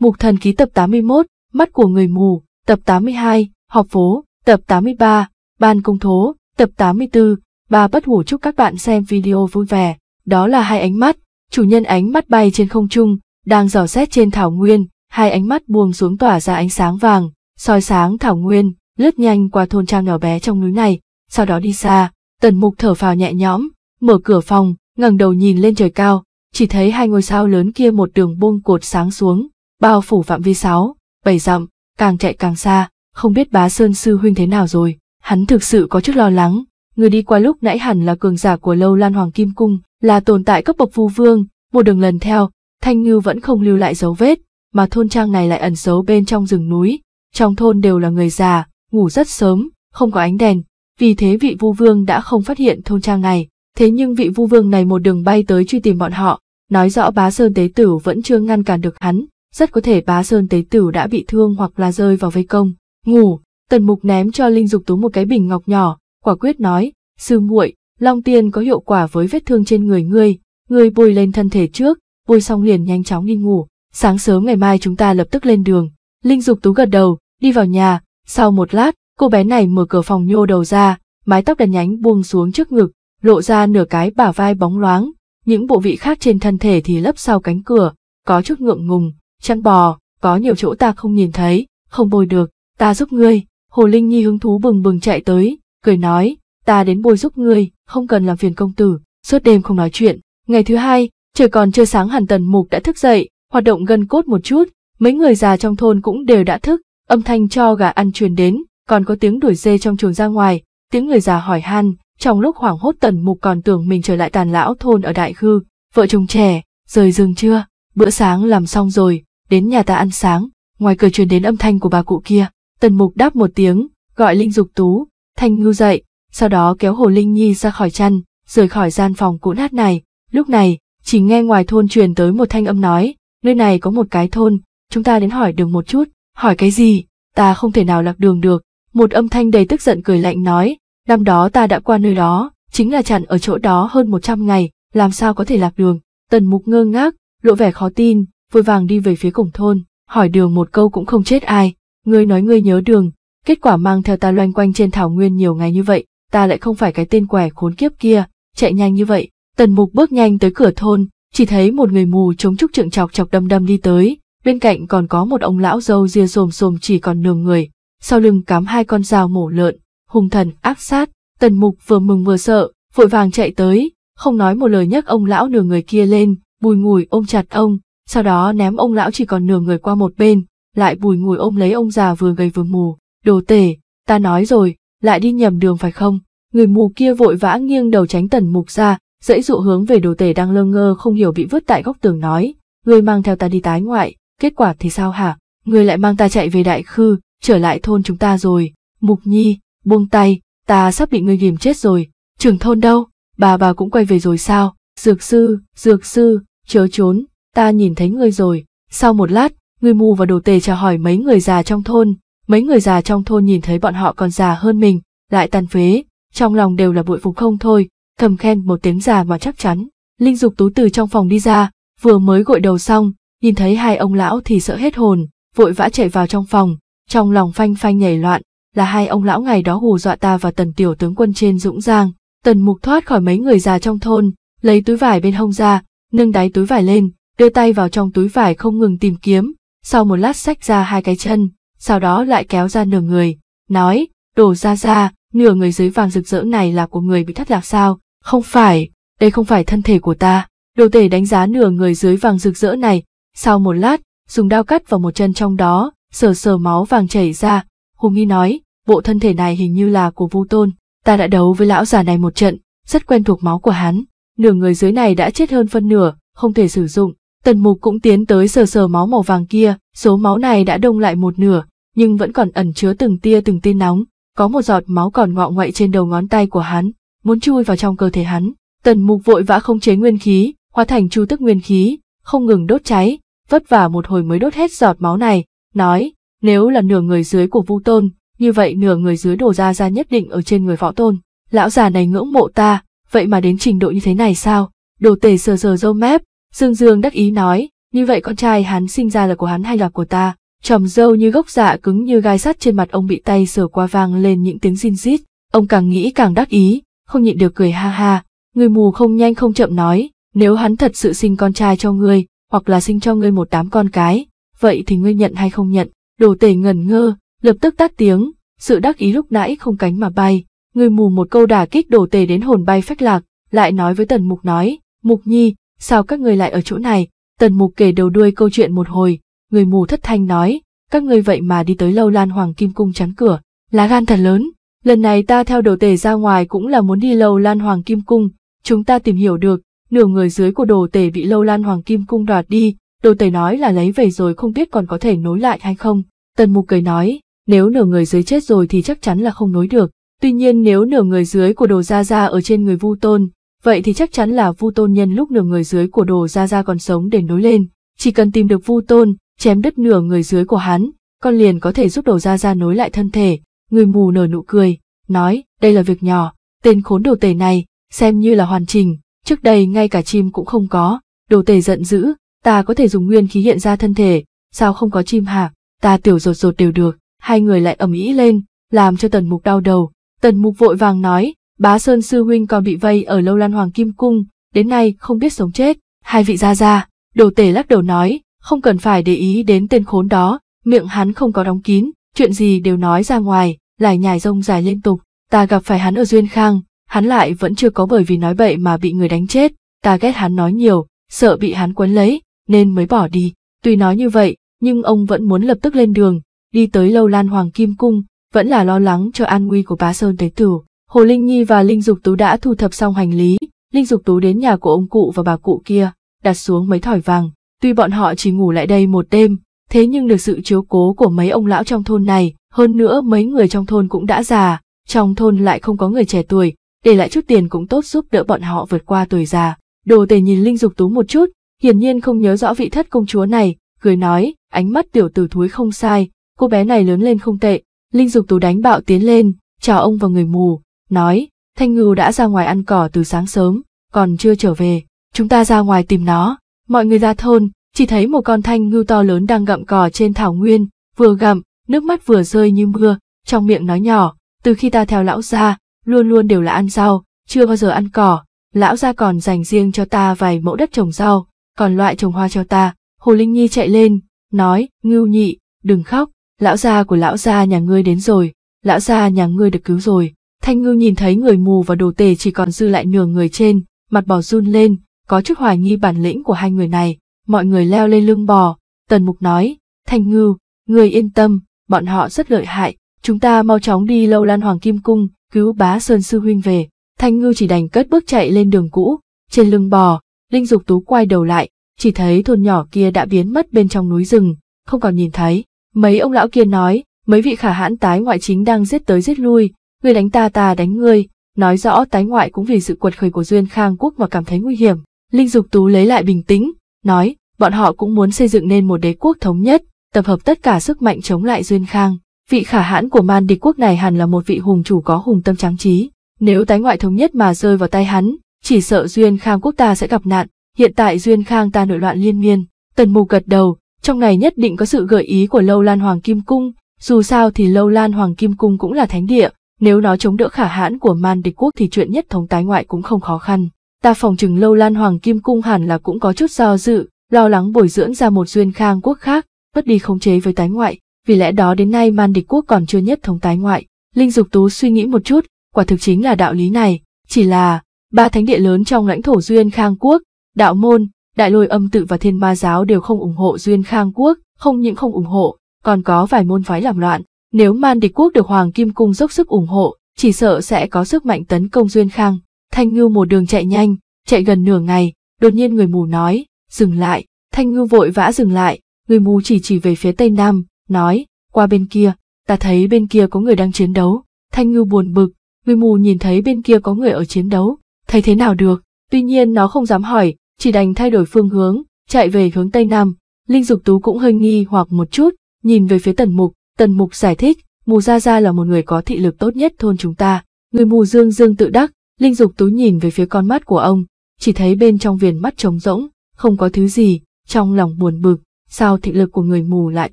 Mục thần ký tập 81, Mắt của người mù, tập 82, Họp phố, tập 83, Ban công thố, tập 84, Ba bất hủ chúc các bạn xem video vui vẻ. Đó là hai ánh mắt, chủ nhân ánh mắt bay trên không trung, đang dò xét trên thảo nguyên, hai ánh mắt buông xuống tỏa ra ánh sáng vàng, soi sáng thảo nguyên, lướt nhanh qua thôn trang nhỏ bé trong núi này, sau đó đi xa, tần mục thở phào nhẹ nhõm, mở cửa phòng, ngẩng đầu nhìn lên trời cao, chỉ thấy hai ngôi sao lớn kia một đường buông cột sáng xuống, bao phủ phạm vi sáu, bảy dặm, càng chạy càng xa, không biết bá Sơn Sư Huynh thế nào rồi, hắn thực sự có chút lo lắng, người đi qua lúc nãy hẳn là cường giả của lâu lan hoàng kim cung, là tồn tại cấp bậc vu vương, một đường lần theo, Thanh Ngưu vẫn không lưu lại dấu vết, mà thôn trang này lại ẩn giấu bên trong rừng núi, trong thôn đều là người già, ngủ rất sớm, không có ánh đèn, vì thế vị vu vương đã không phát hiện thôn trang này, thế nhưng vị vu vương này một đường bay tới truy tìm bọn họ, nói rõ bá sơn tế tử vẫn chưa ngăn cản được hắn, rất có thể bá sơn tế tử đã bị thương hoặc là rơi vào vây công ngủ tần mục ném cho linh dục tú một cái bình ngọc nhỏ quả quyết nói sư muội long tiên có hiệu quả với vết thương trên người ngươi ngươi bôi lên thân thể trước bôi xong liền nhanh chóng đi ngủ sáng sớm ngày mai chúng ta lập tức lên đường linh dục tú gật đầu đi vào nhà sau một lát cô bé này mở cửa phòng nhô đầu ra mái tóc đàn nhánh buông xuống trước ngực lộ ra nửa cái bả vai bóng loáng những bộ vị khác trên thân thể thì lấp sau cánh cửa có chút ngượng ngùng chăn bò, có nhiều chỗ ta không nhìn thấy, không bồi được, ta giúp ngươi. Hồ Linh Nhi hứng thú bừng bừng chạy tới, cười nói, ta đến bồi giúp ngươi, không cần làm phiền công tử, suốt đêm không nói chuyện. Ngày thứ hai, trời còn chưa sáng hẳn tần mục đã thức dậy, hoạt động gân cốt một chút, mấy người già trong thôn cũng đều đã thức, âm thanh cho gà ăn truyền đến, còn có tiếng đuổi dê trong chuồng ra ngoài, tiếng người già hỏi han, trong lúc hoảng hốt tần mục còn tưởng mình trở lại tàn lão thôn ở đại khư, vợ chồng trẻ, rời rừng chưa? Bữa sáng làm xong rồi, đến nhà ta ăn sáng, ngoài cửa truyền đến âm thanh của bà cụ kia. Tần Mục đáp một tiếng, gọi Linh Dục Tú, Thanh Ngưu dậy, sau đó kéo Hồ Linh Nhi ra khỏi chăn, rời khỏi gian phòng cũ nát này. Lúc này, chỉ nghe ngoài thôn truyền tới một thanh âm nói, nơi này có một cái thôn, chúng ta đến hỏi đường một chút, hỏi cái gì, ta không thể nào lạc đường được. Một âm thanh đầy tức giận cười lạnh nói, năm đó ta đã qua nơi đó, chính là chặn ở chỗ đó hơn một trăm ngày, làm sao có thể lạc đường. Tần Mục ngơ ngác, lộ vẻ khó tin, vội vàng đi về phía cổng thôn, hỏi đường một câu cũng không chết ai, ngươi nói ngươi nhớ đường, kết quả mang theo ta loanh quanh trên thảo nguyên nhiều ngày như vậy, ta lại không phải cái tên quẻ khốn kiếp kia, chạy nhanh như vậy. Tần Mục bước nhanh tới cửa thôn, chỉ thấy một người mù chống trúc trượng chọc chọc đâm đâm đi tới, bên cạnh còn có một ông lão dâu ria rồm rồm chỉ còn nửa người, sau lưng cắm hai con dao mổ lợn, hung thần ác sát, Tần Mục vừa mừng vừa sợ, vội vàng chạy tới, không nói một lời nhấc ông lão nửa người kia lên, bùi ngùi ôm chặt ông, sau đó ném ông lão chỉ còn nửa người qua một bên, lại bùi ngùi ôm lấy ông già vừa gầy vừa mù, đồ tể, ta nói rồi, lại đi nhầm đường phải không? Người mù kia vội vã nghiêng đầu tránh tần mục ra, dãy dụ hướng về đồ tể đang lơ ngơ không hiểu bị vứt tại góc tường nói, người mang theo ta đi tái ngoại, kết quả thì sao hả? Người lại mang ta chạy về đại khư, trở lại thôn chúng ta rồi, mục nhi, buông tay, ta sắp bị người ghìm chết rồi, trưởng thôn đâu, bà bà cũng quay về rồi sao? Dược sư, dược sư, chớ trốn, ta nhìn thấy ngươi rồi. Sau một lát, người mù và đồ tề chào hỏi mấy người già trong thôn. Mấy người già trong thôn nhìn thấy bọn họ còn già hơn mình, lại tàn phế, trong lòng đều là bội phục không thôi, thầm khen một tiếng già mà chắc chắn. Linh Dục Tú từ trong phòng đi ra, vừa mới gội đầu xong, nhìn thấy hai ông lão thì sợ hết hồn, vội vã chạy vào trong phòng, trong lòng phanh phanh nhảy loạn, là hai ông lão ngày đó hù dọa ta và tần tiểu tướng quân trên dũng giang. Tần mục thoát khỏi mấy người già trong thôn, lấy túi vải bên hông ra, nâng đáy túi vải lên, đưa tay vào trong túi vải không ngừng tìm kiếm, sau một lát xách ra hai cái chân, sau đó lại kéo ra nửa người, nói, đổ ra ra, nửa người dưới vàng rực rỡ này là của người bị thất lạc sao, không phải, đây không phải thân thể của ta, đồ tể đánh giá nửa người dưới vàng rực rỡ này, sau một lát, dùng đao cắt vào một chân trong đó, sờ sờ máu vàng chảy ra, hùng nghi nói, bộ thân thể này hình như là của vu tôn, ta đã đấu với lão già này một trận, rất quen thuộc máu của hắn nửa người dưới này đã chết hơn phân nửa, không thể sử dụng. Tần mục cũng tiến tới sờ sờ máu màu vàng kia, số máu này đã đông lại một nửa, nhưng vẫn còn ẩn chứa từng tia từng tia nóng, có một giọt máu còn ngọ ngoại trên đầu ngón tay của hắn, muốn chui vào trong cơ thể hắn. Tần mục vội vã không chế nguyên khí, hóa thành chu tức nguyên khí, không ngừng đốt cháy, vất vả một hồi mới đốt hết giọt máu này, nói, nếu là nửa người dưới của vu tôn, như vậy nửa người dưới đổ ra ra nhất định ở trên người võ tôn. Lão già này ngưỡng mộ ta, vậy mà đến trình độ như thế này sao? Đồ tể sờ sờ râu mép, Dương Dương đắc ý nói, như vậy con trai hắn sinh ra là của hắn hay là của ta? Chòm râu như gốc dạ cứng như gai sắt trên mặt ông bị tay sờ qua vang lên những tiếng zin rít. Ông càng nghĩ càng đắc ý, không nhịn được cười ha ha. Người mù không nhanh không chậm nói, nếu hắn thật sự sinh con trai cho ngươi, hoặc là sinh cho ngươi một đám con cái, vậy thì ngươi nhận hay không nhận? Đồ tể ngẩn ngơ, lập tức tắt tiếng, sự đắc ý lúc nãy không cánh mà bay, người mù một câu đả kích đổ tề đến hồn bay phách lạc, lại nói với Tần Mục nói, Mục Nhi, sao các người lại ở chỗ này? Tần Mục kể đầu đuôi câu chuyện một hồi, người mù thất thanh nói, các người vậy mà đi tới lâu lan hoàng kim cung chắn cửa, lá gan thật lớn, lần này ta theo đồ tể ra ngoài cũng là muốn đi lâu lan hoàng kim cung, chúng ta tìm hiểu được, nửa người dưới của đồ tể bị lâu lan hoàng kim cung đoạt đi, đồ tể nói là lấy về rồi không biết còn có thể nối lại hay không, Tần Mục cười nói, nếu nửa người dưới chết rồi thì chắc chắn là không nối được, Tuy nhiên nếu nửa người dưới của đồ Gia Gia ở trên người Vu Tôn, vậy thì chắc chắn là Vu Tôn nhân lúc nửa người dưới của đồ Gia Gia còn sống để nối lên. Chỉ cần tìm được Vu Tôn, chém đứt nửa người dưới của hắn, con liền có thể giúp đồ Gia Gia nối lại thân thể. Người mù nở nụ cười, nói, đây là việc nhỏ, tên khốn đồ tể này, xem như là hoàn chỉnh, trước đây ngay cả chim cũng không có. Đồ tể giận dữ, ta có thể dùng nguyên khí hiện ra thân thể, sao không có chim hả, ta tiểu rột rột đều được. Hai người lại ầm ĩ lên, làm cho tần mục đau đầu, Tần mục vội vàng nói, bá sơn sư huynh còn bị vây ở lâu lan hoàng kim cung, đến nay không biết sống chết. Hai vị ra ra, đồ tể lắc đầu nói, không cần phải để ý đến tên khốn đó, miệng hắn không có đóng kín, chuyện gì đều nói ra ngoài, lại nhài rông dài liên tục. Ta gặp phải hắn ở Duyên Khang, hắn lại vẫn chưa có bởi vì nói bậy mà bị người đánh chết, ta ghét hắn nói nhiều, sợ bị hắn quấn lấy, nên mới bỏ đi. Tuy nói như vậy, nhưng ông vẫn muốn lập tức lên đường, đi tới lâu lan hoàng kim cung, vẫn là lo lắng cho an nguy của bá Sơn Tế Tử. Hồ Linh Nhi và Linh Dục Tú đã thu thập xong hành lý, Linh Dục Tú đến nhà của ông cụ và bà cụ kia, đặt xuống mấy thỏi vàng. Tuy bọn họ chỉ ngủ lại đây một đêm, thế nhưng được sự chiếu cố của mấy ông lão trong thôn này, hơn nữa mấy người trong thôn cũng đã già, trong thôn lại không có người trẻ tuổi, để lại chút tiền cũng tốt giúp đỡ bọn họ vượt qua tuổi già. Đồ tể nhìn Linh Dục Tú một chút, hiển nhiên không nhớ rõ vị thất công chúa này, cười nói, ánh mắt tiểu tử thúi không sai, cô bé này lớn lên không tệ, Linh Dục Tú đánh bạo tiến lên, chào ông và người mù, nói, Thanh Ngưu đã ra ngoài ăn cỏ từ sáng sớm, còn chưa trở về, chúng ta ra ngoài tìm nó. Mọi người ra thôn, chỉ thấy một con thanh ngưu to lớn đang gặm cỏ trên thảo nguyên, vừa gặm, nước mắt vừa rơi như mưa, trong miệng nói nhỏ, từ khi ta theo lão gia, luôn luôn đều là ăn rau, chưa bao giờ ăn cỏ, lão gia còn dành riêng cho ta vài mẫu đất trồng rau, còn loại trồng hoa cho ta. Hồ Linh Nhi chạy lên, nói, ngưu nhị, đừng khóc, lão gia của lão gia nhà ngươi đến rồi, lão gia nhà ngươi được cứu rồi. Thanh ngư nhìn thấy người mù và đồ tể chỉ còn dư lại nửa người trên, mặt bò run lên, có chút hoài nghi bản lĩnh của hai người này, mọi người leo lên lưng bò, tần mục nói, Thanh ngư, người yên tâm, bọn họ rất lợi hại, chúng ta mau chóng đi lâu lan hoàng kim cung, cứu bá sơn sư huynh về. Thanh ngư chỉ đành cất bước chạy lên đường cũ, trên lưng bò, Linh Dục Tú quay đầu lại, chỉ thấy thôn nhỏ kia đã biến mất bên trong núi rừng, không còn nhìn thấy. Mấy ông lão kia nói, mấy vị khả hãn tái ngoại chính đang giết tới giết lui, người đánh ta ta đánh ngươi, nói rõ tái ngoại cũng vì sự quật khởi của Duyên Khang Quốc mà cảm thấy nguy hiểm. Linh Dục Tú lấy lại bình tĩnh, nói, bọn họ cũng muốn xây dựng nên một đế quốc thống nhất, tập hợp tất cả sức mạnh chống lại Duyên Khang. Vị khả hãn của man địch quốc này hẳn là một vị hùng chủ có hùng tâm tráng trí. Nếu tái ngoại thống nhất mà rơi vào tay hắn, chỉ sợ Duyên Khang quốc ta sẽ gặp nạn. Hiện tại Duyên Khang ta nội loạn liên miên. Tần mù gật đầu, trong này nhất định có sự gợi ý của Lâu Lan Hoàng Kim Cung, dù sao thì Lâu Lan Hoàng Kim Cung cũng là thánh địa, nếu nó chống đỡ khả hãn của man địch quốc thì chuyện nhất thống tái ngoại cũng không khó khăn. Ta phòng trừng Lâu Lan Hoàng Kim Cung hẳn là cũng có chút do dự, lo lắng bồi dưỡng ra một duyên khang quốc khác, bất đi khống chế với tái ngoại, vì lẽ đó đến nay man địch quốc còn chưa nhất thống tái ngoại. Linh Dục Tú suy nghĩ một chút, quả thực chính là đạo lý này, chỉ là ba thánh địa lớn trong lãnh thổ duyên khang quốc, đạo môn, Đại lôi âm tự và thiên ma giáo đều không ủng hộ Duyên Khang Quốc, không những không ủng hộ, còn có vài môn phái làm loạn. Nếu man địch quốc được Hoàng Kim Cung dốc sức ủng hộ, chỉ sợ sẽ có sức mạnh tấn công Duyên Khang. Thanh Ngưu một đường chạy nhanh, chạy gần nửa ngày, đột nhiên người mù nói, dừng lại, Thanh Ngưu vội vã dừng lại, người mù chỉ chỉ về phía Tây Nam, nói, qua bên kia, ta thấy bên kia có người đang chiến đấu. Thanh Ngưu buồn bực, người mù nhìn thấy bên kia có người ở chiến đấu, thấy thế nào được, tuy nhiên nó không dám hỏi, chỉ đành thay đổi phương hướng, chạy về hướng Tây Nam. Linh Dục Tú cũng hơi nghi hoặc một chút, nhìn về phía Tần Mục, Tần Mục giải thích, Mù Gia Gia là một người có thị lực tốt nhất thôn chúng ta, người mù dương dương tự đắc, Linh Dục Tú nhìn về phía con mắt của ông, chỉ thấy bên trong viền mắt trống rỗng, không có thứ gì, trong lòng buồn bực, sao thị lực của người mù lại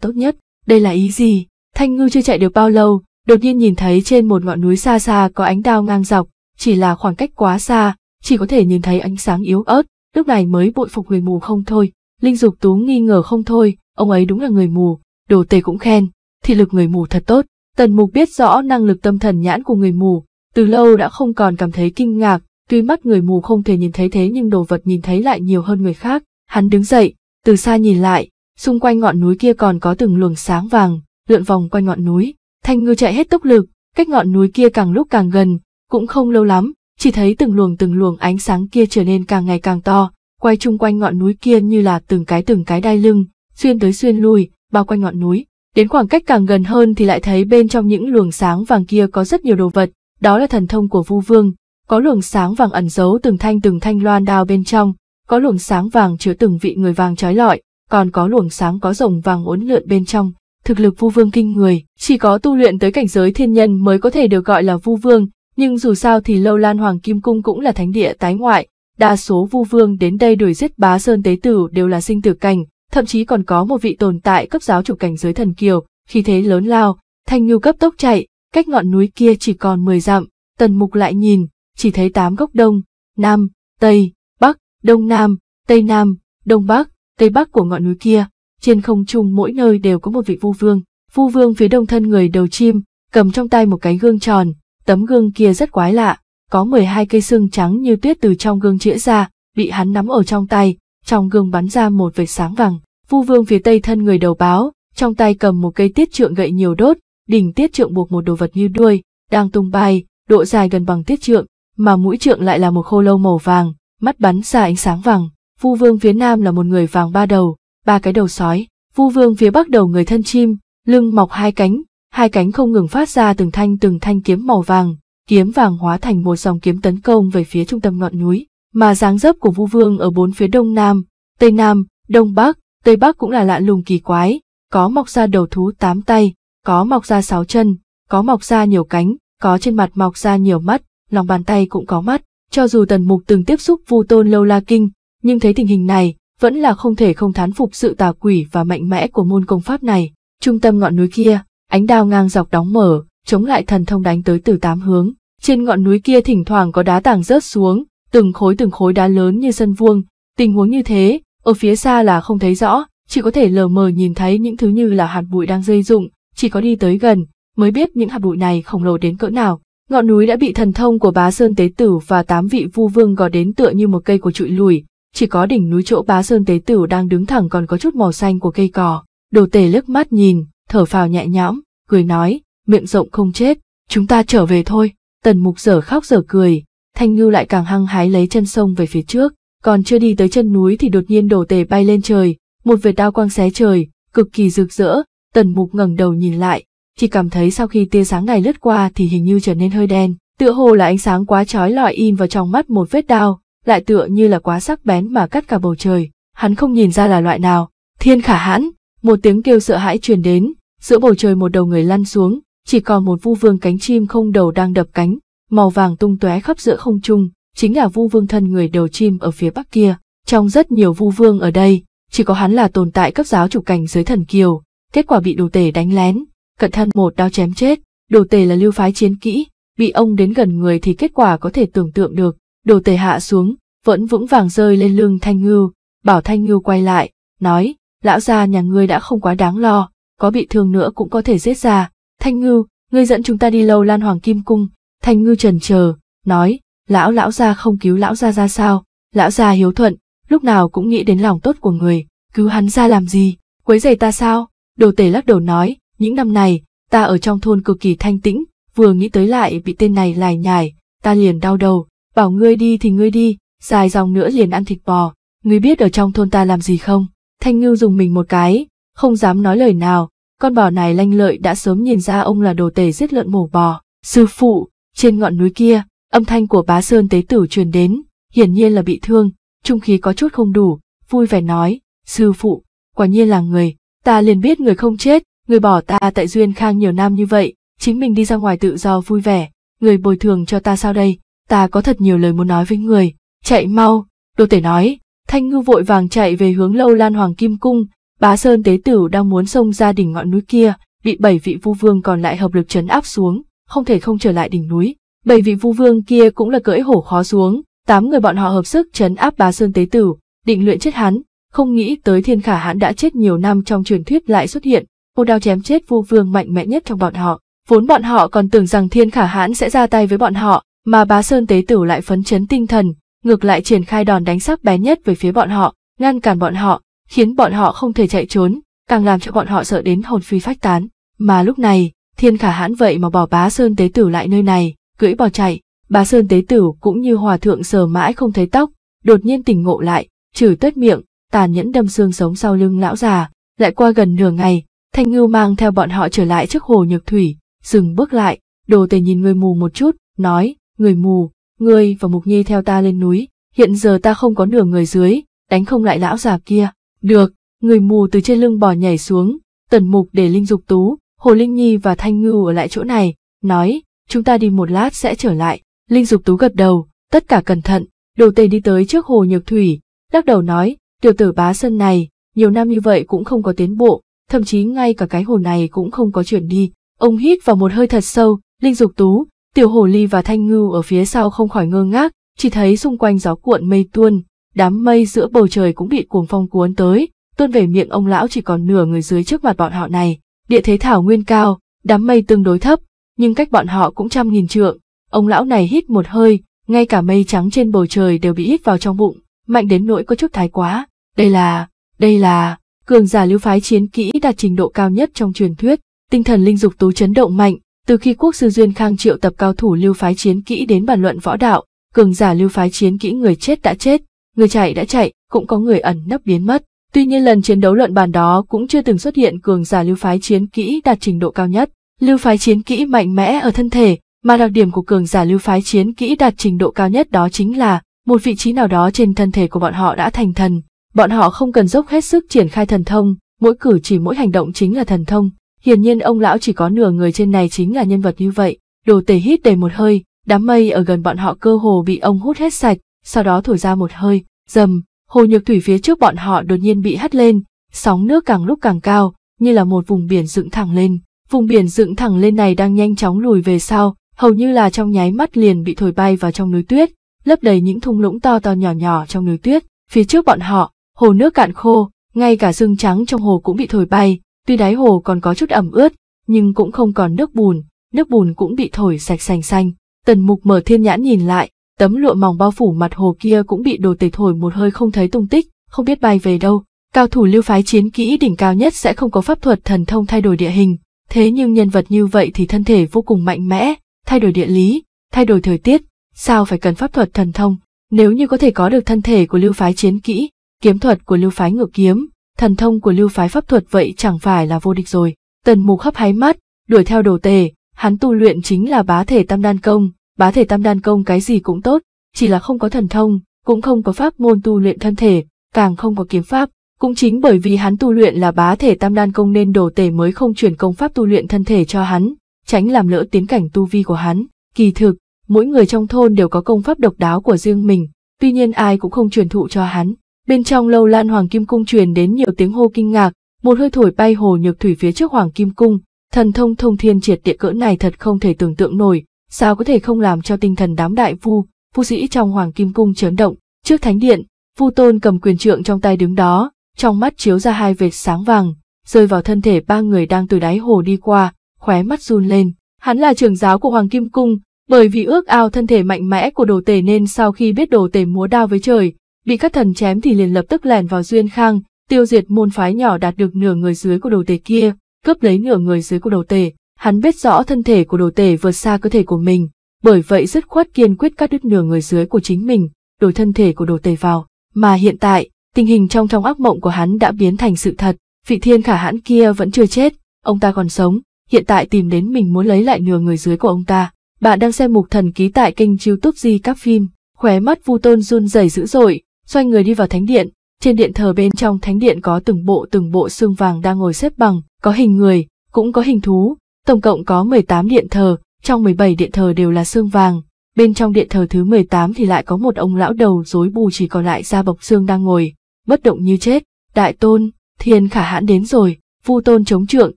tốt nhất, đây là ý gì? Thanh Ngư chưa chạy được bao lâu, đột nhiên nhìn thấy trên một ngọn núi xa xa có ánh đao ngang dọc, chỉ là khoảng cách quá xa, chỉ có thể nhìn thấy ánh sáng yếu ớt, lúc này mới bội phục người mù không thôi. Linh Dục Tú nghi ngờ không thôi, ông ấy đúng là người mù, đồ tề cũng khen, thị lực người mù thật tốt. Tần Mục biết rõ năng lực tâm thần nhãn của người mù, từ lâu đã không còn cảm thấy kinh ngạc, tuy mắt người mù không thể nhìn thấy thế nhưng đồ vật nhìn thấy lại nhiều hơn người khác. Hắn đứng dậy, từ xa nhìn lại, xung quanh ngọn núi kia còn có từng luồng sáng vàng, lượn vòng quanh ngọn núi, Thanh Ngư chạy hết tốc lực, cách ngọn núi kia càng lúc càng gần, cũng không lâu lắm, chỉ thấy từng luồng từng luồng ánh sáng kia trở nên càng ngày càng to, quay chung quanh ngọn núi kia như là từng cái từng cái đai lưng, xuyên tới xuyên lui, bao quanh ngọn núi. Đến khoảng cách càng gần hơn thì lại thấy bên trong những luồng sáng vàng kia có rất nhiều đồ vật, đó là thần thông của Vu Vương, có luồng sáng vàng ẩn giấu từng thanh từng thanh loan đao bên trong, có luồng sáng vàng chứa từng vị người vàng trói lọi, còn có luồng sáng có rồng vàng uốn lượn bên trong. Thực lực Vu Vương kinh người, chỉ có tu luyện tới cảnh giới thiên nhân mới có thể được gọi là Vu Vương, nhưng dù sao thì lâu lan hoàng kim cung cũng là thánh địa tái ngoại, đa số vu vương đến đây đuổi giết bá sơn tế tử đều là sinh tử cảnh, thậm chí còn có một vị tồn tại cấp giáo chủ cảnh giới thần kiều, khi thế lớn lao, thanh nhu cấp tốc chạy, cách ngọn núi kia chỉ còn 10 dặm, tần mục lại nhìn, chỉ thấy tám góc đông, nam, tây, bắc, đông nam, tây nam, đông bắc, tây bắc của ngọn núi kia, trên không trung mỗi nơi đều có một vị vu vương, vu vương phía đông thân người đầu chim, cầm trong tay một cái gương tròn, Tấm gương kia rất quái lạ, có 12 cây xương trắng như tuyết từ trong gương chĩa ra, bị hắn nắm ở trong tay, trong gương bắn ra một vệt sáng vàng. Vu Vương phía tây thân người đầu báo, trong tay cầm một cây tiết trượng gậy nhiều đốt, đỉnh tiết trượng buộc một đồ vật như đuôi, đang tung bay, độ dài gần bằng tiết trượng, mà mũi trượng lại là một khô lâu màu vàng, mắt bắn ra ánh sáng vàng. Vu Vương phía nam là một người vàng ba đầu, ba cái đầu sói. Vu Vương phía bắc đầu người thân chim, lưng mọc hai cánh, hai cánh không ngừng phát ra từng thanh từng thanh kiếm màu vàng, kiếm vàng hóa thành một dòng kiếm tấn công về phía trung tâm ngọn núi, mà dáng dấp của Vu Vương ở bốn phía đông nam, tây nam, đông bắc, tây bắc cũng là lạ lùng kỳ quái, có mọc ra đầu thú tám tay, có mọc ra sáu chân, có mọc ra nhiều cánh, có trên mặt mọc ra nhiều mắt, lòng bàn tay cũng có mắt. Cho dù Tần Mục từng tiếp xúc Vu Tôn Lâu La Kinh, nhưng thấy tình hình này, vẫn là không thể không thán phục sự tà quỷ và mạnh mẽ của môn công pháp này. Trung tâm ngọn núi kia, ánh đao ngang dọc đóng mở, chống lại thần thông đánh tới từ tám hướng. Trên ngọn núi kia thỉnh thoảng có đá tảng rớt xuống, từng khối từng khối đá lớn như sân vuông. Tình huống như thế, ở phía xa là không thấy rõ, chỉ có thể lờ mờ nhìn thấy những thứ như là hạt bụi đang rơi rụng, chỉ có đi tới gần, mới biết những hạt bụi này khổng lồ đến cỡ nào. Ngọn núi đã bị thần thông của bá sơn tế tử và tám vị vu vương gò đến tựa như một cây của trụi lùi, chỉ có đỉnh núi chỗ bá sơn tế tử đang đứng thẳng còn có chút màu xanh của cây cỏ. Đồ tể lướt mắt nhìn, thở phào nhẹ nhõm, cười nói, miệng rộng không chết, chúng ta trở về thôi. Tần mục dở khóc dở cười, thanh ngưu lại càng hăng hái lấy chân sông về phía trước, còn chưa đi tới chân núi thì đột nhiên đổ tề bay lên trời, một vệt đao quang xé trời, cực kỳ rực rỡ, tần mục ngẩng đầu nhìn lại, chỉ cảm thấy sau khi tia sáng này lướt qua thì hình như trở nên hơi đen, tựa hồ là ánh sáng quá chói lọi in vào trong mắt một vết đao, lại tựa như là quá sắc bén mà cắt cả bầu trời, hắn không nhìn ra là loại nào, thiên khả hãn, một tiếng kêu sợ hãi truyền đến, giữa bầu trời một đầu người lăn xuống, chỉ còn một vu vương cánh chim không đầu đang đập cánh, màu vàng tung tóe khắp giữa không trung, chính là vu vương thân người đầu chim ở phía bắc kia. Trong rất nhiều vu vương ở đây, chỉ có hắn là tồn tại cấp giáo chủ cảnh giới thần kiều, kết quả bị đồ tể đánh lén, cận thân một đao chém chết, đồ tể là lưu phái chiến kỹ, bị ông đến gần người thì kết quả có thể tưởng tượng được, đồ tể hạ xuống, vẫn vững vàng rơi lên lưng Thanh Ngưu, bảo Thanh Ngưu quay lại, nói, lão già nhà ngươi đã không quá đáng lo, có bị thương nữa cũng có thể giết ra. Thanh ngư, ngươi dẫn chúng ta đi lâu lan hoàng kim cung. Thanh ngư trần chờ, nói, lão lão gia không cứu lão gia ra sao? Lão gia hiếu thuận, lúc nào cũng nghĩ đến lòng tốt của người, cứu hắn ra làm gì? Quấy giày ta sao? Đồ tể lắc đầu nói, những năm này, ta ở trong thôn cực kỳ thanh tĩnh, vừa nghĩ tới lại bị tên này lải nhải, ta liền đau đầu, bảo ngươi đi thì ngươi đi, dài dòng nữa liền ăn thịt bò, ngươi biết ở trong thôn ta làm gì không? Thanh Ngưu dùng mình một cái, không dám nói lời nào, con bò này lanh lợi đã sớm nhìn ra ông là đồ tể giết lợn mổ bò. Sư phụ, trên ngọn núi kia, âm thanh của bá Sơn tế tử truyền đến, hiển nhiên là bị thương, trung khí có chút không đủ, vui vẻ nói, sư phụ, quả nhiên là người, ta liền biết người không chết, người bỏ ta tại duyên khang nhiều năm như vậy, chính mình đi ra ngoài tự do vui vẻ, người bồi thường cho ta sao đây, ta có thật nhiều lời muốn nói với người, chạy mau, đồ tể nói, Thanh Ngư vội vàng chạy về hướng lâu lan hoàng kim cung, bá sơn tế tử đang muốn xông ra đỉnh ngọn núi kia, bị bảy vị vu vương còn lại hợp lực chấn áp xuống, không thể không trở lại đỉnh núi. Bảy vị vu vương kia cũng là cưỡi hổ khó xuống, tám người bọn họ hợp sức chấn áp bá sơn tế tử, định luyện chết hắn, không nghĩ tới thiên khả hãn đã chết nhiều năm trong truyền thuyết lại xuất hiện, cô đao chém chết vu vương mạnh mẽ nhất trong bọn họ. Vốn bọn họ còn tưởng rằng thiên khả hãn sẽ ra tay với bọn họ, mà bá sơn tế tử lại phấn chấn tinh thần, ngược lại triển khai đòn đánh sắc bén nhất về phía bọn họ, ngăn cản bọn họ, khiến bọn họ không thể chạy trốn, càng làm cho bọn họ sợ đến hồn phi phách tán. Mà lúc này, thiên khả hãn vậy mà bỏ bá sơn tế tử lại nơi này, cưỡi bò chạy, bá sơn tế tử cũng như hòa thượng sờ mãi không thấy tóc, đột nhiên tỉnh ngộ lại, chửi tuyết miệng, tàn nhẫn đâm xương sống sau lưng lão già, lại qua gần nửa ngày, thanh ngưu mang theo bọn họ trở lại trước hồ nhược thủy, dừng bước lại, đồ tề nhìn người mù một chút, nói, người mù, ngươi và Mục Nhi theo ta lên núi, hiện giờ ta không có nửa người dưới, đánh không lại lão già kia. Được, người mù từ trên lưng bò nhảy xuống, tần mục để Linh Dục Tú, Hồ Linh Nhi và Thanh Ngưu ở lại chỗ này, nói, chúng ta đi một lát sẽ trở lại. Linh Dục Tú gật đầu, tất cả cẩn thận, đầu tề đi tới trước Hồ Nhược Thủy, lắc đầu nói, tiểu tử bá sân này, nhiều năm như vậy cũng không có tiến bộ, thậm chí ngay cả cái hồ này cũng không có chuyển đi. Ông hít vào một hơi thật sâu, Linh Dục Tú, Tiểu hồ ly và thanh ngưu ở phía sau không khỏi ngơ ngác, chỉ thấy xung quanh gió cuộn mây tuôn, đám mây giữa bầu trời cũng bị cuồng phong cuốn tới, tuôn về miệng ông lão chỉ còn nửa người dưới trước mặt bọn họ này. Địa thế thảo nguyên cao, đám mây tương đối thấp, nhưng cách bọn họ cũng trăm nghìn trượng. Ông lão này hít một hơi, ngay cả mây trắng trên bầu trời đều bị hít vào trong bụng, mạnh đến nỗi có chút thái quá. Đây là, đây là, cường giả lưu phái chiến kỹ đạt trình độ cao nhất trong truyền thuyết, tinh thần linh dục tú chấn động mạnh, từ khi quốc sư Duyên Khang triệu tập cao thủ lưu phái chiến kỹ đến bàn luận võ đạo, cường giả lưu phái chiến kỹ người chết đã chết, người chạy đã chạy, cũng có người ẩn nấp biến mất. Tuy nhiên lần chiến đấu luận bàn đó cũng chưa từng xuất hiện cường giả lưu phái chiến kỹ đạt trình độ cao nhất. Lưu phái chiến kỹ mạnh mẽ ở thân thể, mà đặc điểm của cường giả lưu phái chiến kỹ đạt trình độ cao nhất đó chính là một vị trí nào đó trên thân thể của bọn họ đã thành thần. Bọn họ không cần dốc hết sức triển khai thần thông, mỗi cử chỉ mỗi hành động chính là thần thông, Hiển nhiên ông lão chỉ có nửa người trên này chính là nhân vật như vậy, đồ tể hít đầy một hơi, đám mây ở gần bọn họ cơ hồ bị ông hút hết sạch, sau đó thổi ra một hơi, dầm, hồ nhược thủy phía trước bọn họ đột nhiên bị hắt lên, sóng nước càng lúc càng cao, như là một vùng biển dựng thẳng lên. Vùng biển dựng thẳng lên này đang nhanh chóng lùi về sau, hầu như là trong nháy mắt liền bị thổi bay vào trong núi tuyết, lấp đầy những thung lũng to to nhỏ nhỏ trong núi tuyết. Phía trước bọn họ, hồ nước cạn khô, ngay cả xương trắng trong hồ cũng bị thổi bay, Tuy đáy hồ còn có chút ẩm ướt, nhưng cũng không còn nước bùn, nước bùn cũng bị thổi sạch sành xanh. Tần mục mở thiên nhãn nhìn lại, tấm lụa mỏng bao phủ mặt hồ kia cũng bị đồ tể thổi một hơi không thấy tung tích, không biết bay về đâu. Cao thủ lưu phái chiến kỹ đỉnh cao nhất sẽ không có pháp thuật thần thông thay đổi địa hình, thế nhưng nhân vật như vậy thì thân thể vô cùng mạnh mẽ, thay đổi địa lý, thay đổi thời tiết, sao phải cần pháp thuật thần thông, nếu như có thể có được thân thể của lưu phái chiến kỹ, kiếm thuật của lưu phái ngự kiếm, thần thông của lưu phái pháp thuật vậy chẳng phải là vô địch rồi. Tần mục hấp háy mắt, đuổi theo đồ tề, hắn tu luyện chính là bá thể tam đan công, bá thể tam đan công cái gì cũng tốt, chỉ là không có thần thông, cũng không có pháp môn tu luyện thân thể, càng không có kiếm pháp. Cũng chính bởi vì hắn tu luyện là bá thể tam đan công nên đồ tể mới không chuyển công pháp tu luyện thân thể cho hắn, tránh làm lỡ tiến cảnh tu vi của hắn. Kỳ thực, mỗi người trong thôn đều có công pháp độc đáo của riêng mình, tuy nhiên ai cũng không truyền thụ cho hắn. Bên trong lâu lan Hoàng Kim Cung truyền đến nhiều tiếng hô kinh ngạc, một hơi thổi bay hồ nhược thủy phía trước Hoàng Kim Cung, thần thông thông thiên triệt địa cỡ này thật không thể tưởng tượng nổi, sao có thể không làm cho tinh thần đám đại vu, vu sĩ trong Hoàng Kim Cung chấn động, trước thánh điện, vu tôn cầm quyền trượng trong tay đứng đó, trong mắt chiếu ra hai vệt sáng vàng, rơi vào thân thể ba người đang từ đáy hồ đi qua, khóe mắt run lên. Hắn là trưởng giáo của Hoàng Kim Cung, bởi vì ước ao thân thể mạnh mẽ của đồ tể nên sau khi biết đồ tể múa đao với trời, bị các thần chém thì liền lập tức lèn vào Duyên Khang, tiêu diệt môn phái nhỏ đạt được nửa người dưới của đồ tể kia, cướp lấy nửa người dưới của đồ tể. Hắn biết rõ thân thể của đồ tể vượt xa cơ thể của mình, bởi vậy dứt khoát kiên quyết cắt đứt nửa người dưới của chính mình, đổi thân thể của đồ tể vào. Mà hiện tại, tình hình trong trong ác mộng của hắn đã biến thành sự thật, vị thiên khả hãn kia vẫn chưa chết, ông ta còn sống, hiện tại tìm đến mình muốn lấy lại nửa người dưới của ông ta. Bạn đang xem mục thần ký tại kênh youtube Di Các Phim, khóe mắt Vu Tôn run rẩy dữ dội, xoay người đi vào thánh điện, trên điện thờ bên trong thánh điện có từng bộ từng bộ xương vàng đang ngồi xếp bằng, có hình người, cũng có hình thú, tổng cộng có 18 điện thờ, trong 17 điện thờ đều là xương vàng, bên trong điện thờ thứ 18 thì lại có một ông lão đầu rối bù chỉ còn lại da bọc xương đang ngồi, bất động như chết, đại tôn, thiên khả hãn đến rồi, vu tôn chống trượng,